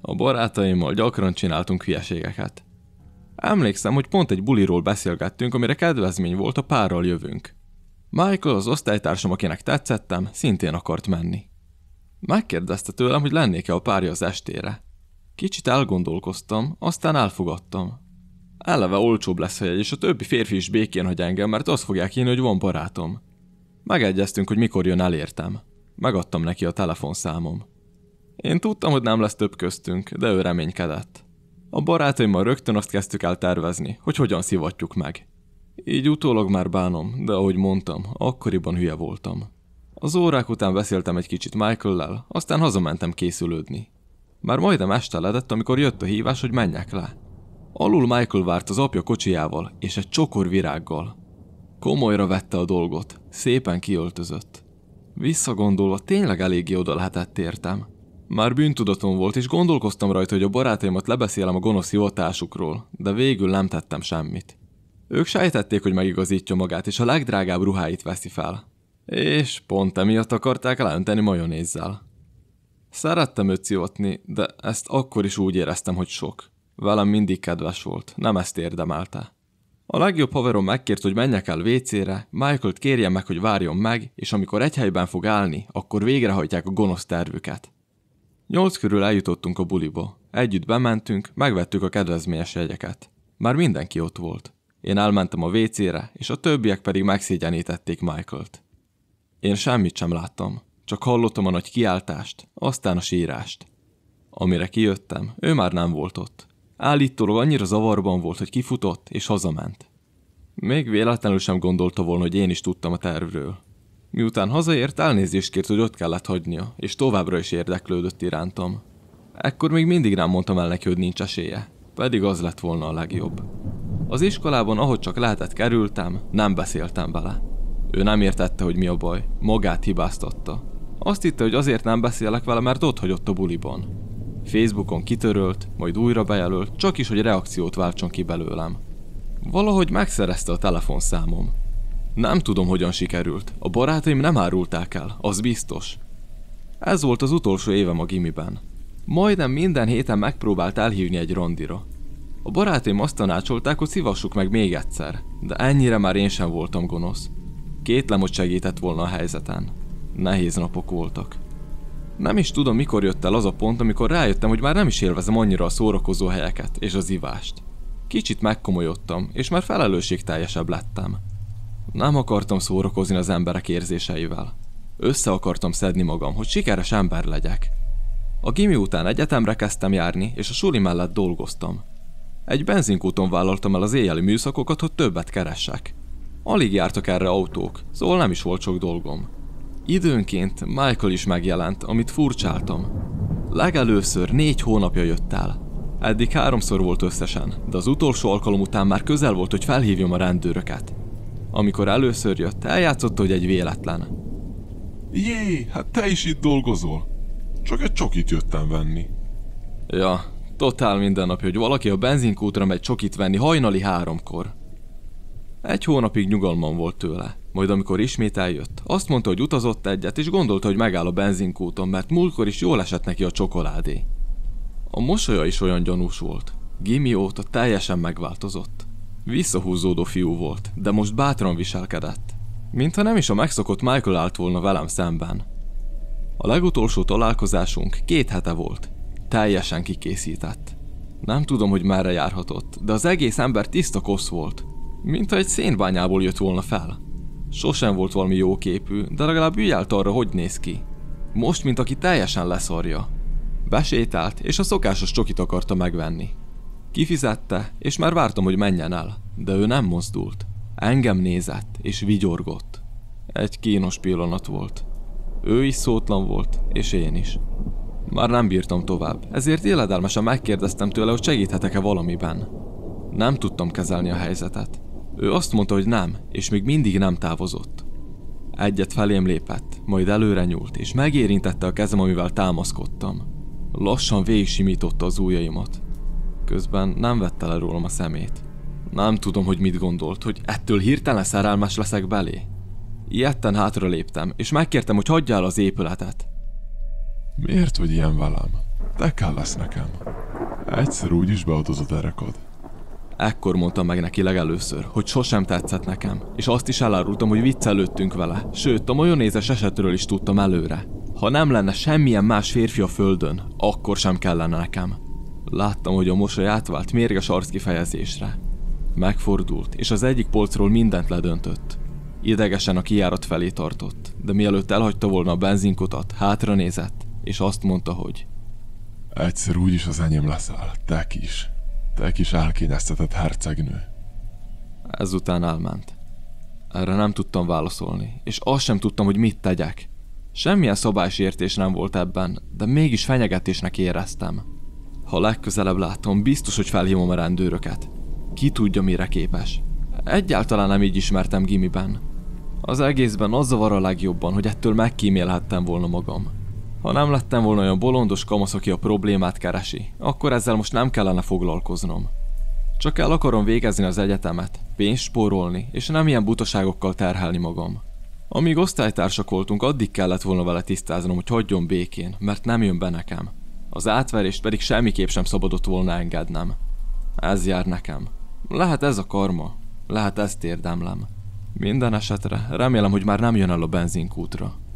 A barátaimmal gyakran csináltunk hülyeségeket. Emlékszem, hogy pont egy buliról beszélgettünk, amire kedvezmény volt a párral jövünk. Michael, az osztálytársam, akinek tetszettem, szintén akart menni. Megkérdezte tőlem, hogy lennék-e a párja az estére. Kicsit elgondolkoztam, aztán elfogadtam. Eleve olcsóbb lesz a jegy, és a többi férfi is békén hagy engem, mert azt fogják hinni, hogy van barátom. Megegyeztünk, hogy mikor jön elértem. Megadtam neki a telefonszámom. Én tudtam, hogy nem lesz több köztünk, de ő reménykedett. A barátaimmal rögtön azt kezdtük el tervezni, hogy hogyan szivatjuk meg. Így utólag már bánom, de ahogy mondtam, akkoriban hülye voltam. Az órák után beszéltem egy kicsit Michael-lel, aztán hazamentem készülődni. Már majdnem este ledett, amikor jött a hívás, hogy menjek le. Alul Michael várt az apja kocsijával és egy csokor virággal. Komolyra vette a dolgot, szépen kiöltözött. Visszagondolva tényleg eléggé oda lehetett értem. Már bűntudatom volt, és gondolkoztam rajta, hogy a barátaimat lebeszélem a gonosz hivatásukról, de végül nem tettem semmit. Ők sejtették, hogy megigazítja magát, és a legdrágább ruháit veszi fel. És pont emiatt akarták leönteni majonézzel. Szerettem őt szivatni, de ezt akkor is úgy éreztem, hogy sok. Velem mindig kedves volt, nem ezt érdemelte. A legjobb haverom megkért, hogy menjek el vécére, Michael-t kérje meg, hogy várjon meg, és amikor egy helyben fog állni, akkor végrehajtják a gonosz tervüket. Nyolc körül eljutottunk a buliba. Együtt bementünk, megvettük a kedvezményes jegyeket. Már mindenki ott volt. Én elmentem a WC-re, és a többiek pedig megszégyenítették Michael-t. Én semmit sem láttam, csak hallottam a nagy kiáltást, aztán a sírást. Amire kijöttem, ő már nem volt ott. Állítólag annyira zavarban volt, hogy kifutott és hazament. Még véletlenül sem gondolta volna, hogy én is tudtam a tervről. Miután hazaért, elnézést kért, hogy ott kellett hagynia, és továbbra is érdeklődött irántam. Ekkor még mindig nem mondtam el neki, hogy nincs esélye, pedig az lett volna a legjobb. Az iskolában, ahogy csak lehetett kerültem, nem beszéltem vele. Ő nem értette, hogy mi a baj, magát hibáztatta. Azt hitte, hogy azért nem beszélek vele, mert ott hagyott a buliban. Facebookon kitörölt, majd újra bejelölt, csak is, hogy reakciót váltson ki belőlem. Valahogy megszerezte a telefonszámom, nem tudom, hogyan sikerült. A barátaim nem árulták el, az biztos. Ez volt az utolsó évem a gimiben. Majdnem minden héten megpróbált elhívni egy randira. A barátaim azt tanácsolták, hogy szivassuk meg még egyszer, de ennyire már én sem voltam gonosz. Kétlem, hogy segített volna a helyzeten. Nehéz napok voltak. Nem is tudom, mikor jött el az a pont, amikor rájöttem, hogy már nem is élvezem annyira a szórakozó helyeket és az ivást. Kicsit megkomolyodtam, és már felelősségteljesebb lettem. Nem akartam szórakozni az emberek érzéseivel. Össze akartam szedni magam, hogy sikeres ember legyek. A gimi után egyetemre kezdtem járni, és a suli mellett dolgoztam. Egy benzinkúton vállaltam el az éjjeli műszakokat, hogy többet keressek. Alig jártak erre autók, szóval nem is volt sok dolgom. Időnként Michael is megjelent, amit furcsáltam. Legelőször négy hónapja jött el. Eddig háromszor volt összesen, de az utolsó alkalom után már közel volt, hogy felhívjam a rendőröket. Amikor először jött, eljátszott, hogy egy véletlen. Jé, hát te is itt dolgozol. Csak egy csokit jöttem venni. Ja, totál minden nap, hogy valaki a benzinkútra megy csokit venni hajnali háromkor. Egy hónapig nyugalmam volt tőle. Majd amikor ismét eljött, azt mondta, hogy utazott egyet, és gondolta, hogy megáll a benzinkúton, mert múltkor is jól esett neki a csokoládé. A mosolya is olyan gyanús volt. Gimi óta teljesen megváltozott. Visszahúzódó fiú volt, de most bátran viselkedett. Mintha nem is a megszokott Michael állt volna velem szemben. A legutolsó találkozásunk két hete volt. Teljesen kikészített. Nem tudom, hogy merre járhatott, de az egész ember tiszta kosz volt. Mintha egy szénbányából jött volna fel. Sosem volt valami jó képű, de legalább ügyelt arra, hogy néz ki. Most, mint aki teljesen leszarja. Besétált, és a szokásos csokit akarta megvenni. Kifizette, és már vártam, hogy menjen el, de ő nem mozdult. Engem nézett, és vigyorgott. Egy kínos pillanat volt. Ő is szótlan volt, és én is. Már nem bírtam tovább, ezért éledelmesen megkérdeztem tőle, hogy segíthetek-e valamiben. Nem tudtam kezelni a helyzetet. Ő azt mondta, hogy nem, és még mindig nem távozott. Egyet felém lépett, majd előre nyúlt, és megérintette a kezem, amivel támaszkodtam. Lassan végigsimította az ujjaimat közben nem vette le rólam a szemét. Nem tudom, hogy mit gondolt, hogy ettől hirtelen szerelmes leszek belé. Ilyetten hátra léptem, és megkértem, hogy hagyja el az épületet. Miért vagy ilyen velem? Te kell lesz nekem. Egyszer úgy is beadozod derekod. Ekkor mondtam meg neki legelőször, hogy sosem tetszett nekem, és azt is elárultam, hogy viccelődtünk vele, sőt a majonézes esetről is tudtam előre. Ha nem lenne semmilyen más férfi a földön, akkor sem kellene nekem. Láttam, hogy a mosoly átvált mérges kifejezésre. Megfordult, és az egyik polcról mindent ledöntött. Idegesen a kijárat felé tartott, de mielőtt elhagyta volna a benzinkutat, hátra nézett, és azt mondta, hogy Egyszer úgyis az enyém leszel, te kis, te kis elkényeztetett hercegnő. Ezután elment. Erre nem tudtam válaszolni, és azt sem tudtam, hogy mit tegyek. Semmilyen szabálysértés nem volt ebben, de mégis fenyegetésnek éreztem. Ha legközelebb látom, biztos, hogy felhívom a rendőröket. Ki tudja, mire képes. Egyáltalán nem így ismertem gimiben. Az egészben az zavar a legjobban, hogy ettől megkímélhettem volna magam. Ha nem lettem volna olyan bolondos kamasz, aki a problémát keresi, akkor ezzel most nem kellene foglalkoznom. Csak el akarom végezni az egyetemet, pénzt spórolni, és nem ilyen butaságokkal terhelni magam. Amíg osztálytársak voltunk, addig kellett volna vele tisztáznom, hogy hagyjon békén, mert nem jön be nekem. Az átverést pedig semmiképp sem szabadott volna engednem. Ez jár nekem. Lehet ez a karma. Lehet ezt érdemlem. Minden esetre remélem, hogy már nem jön el a benzinkútra.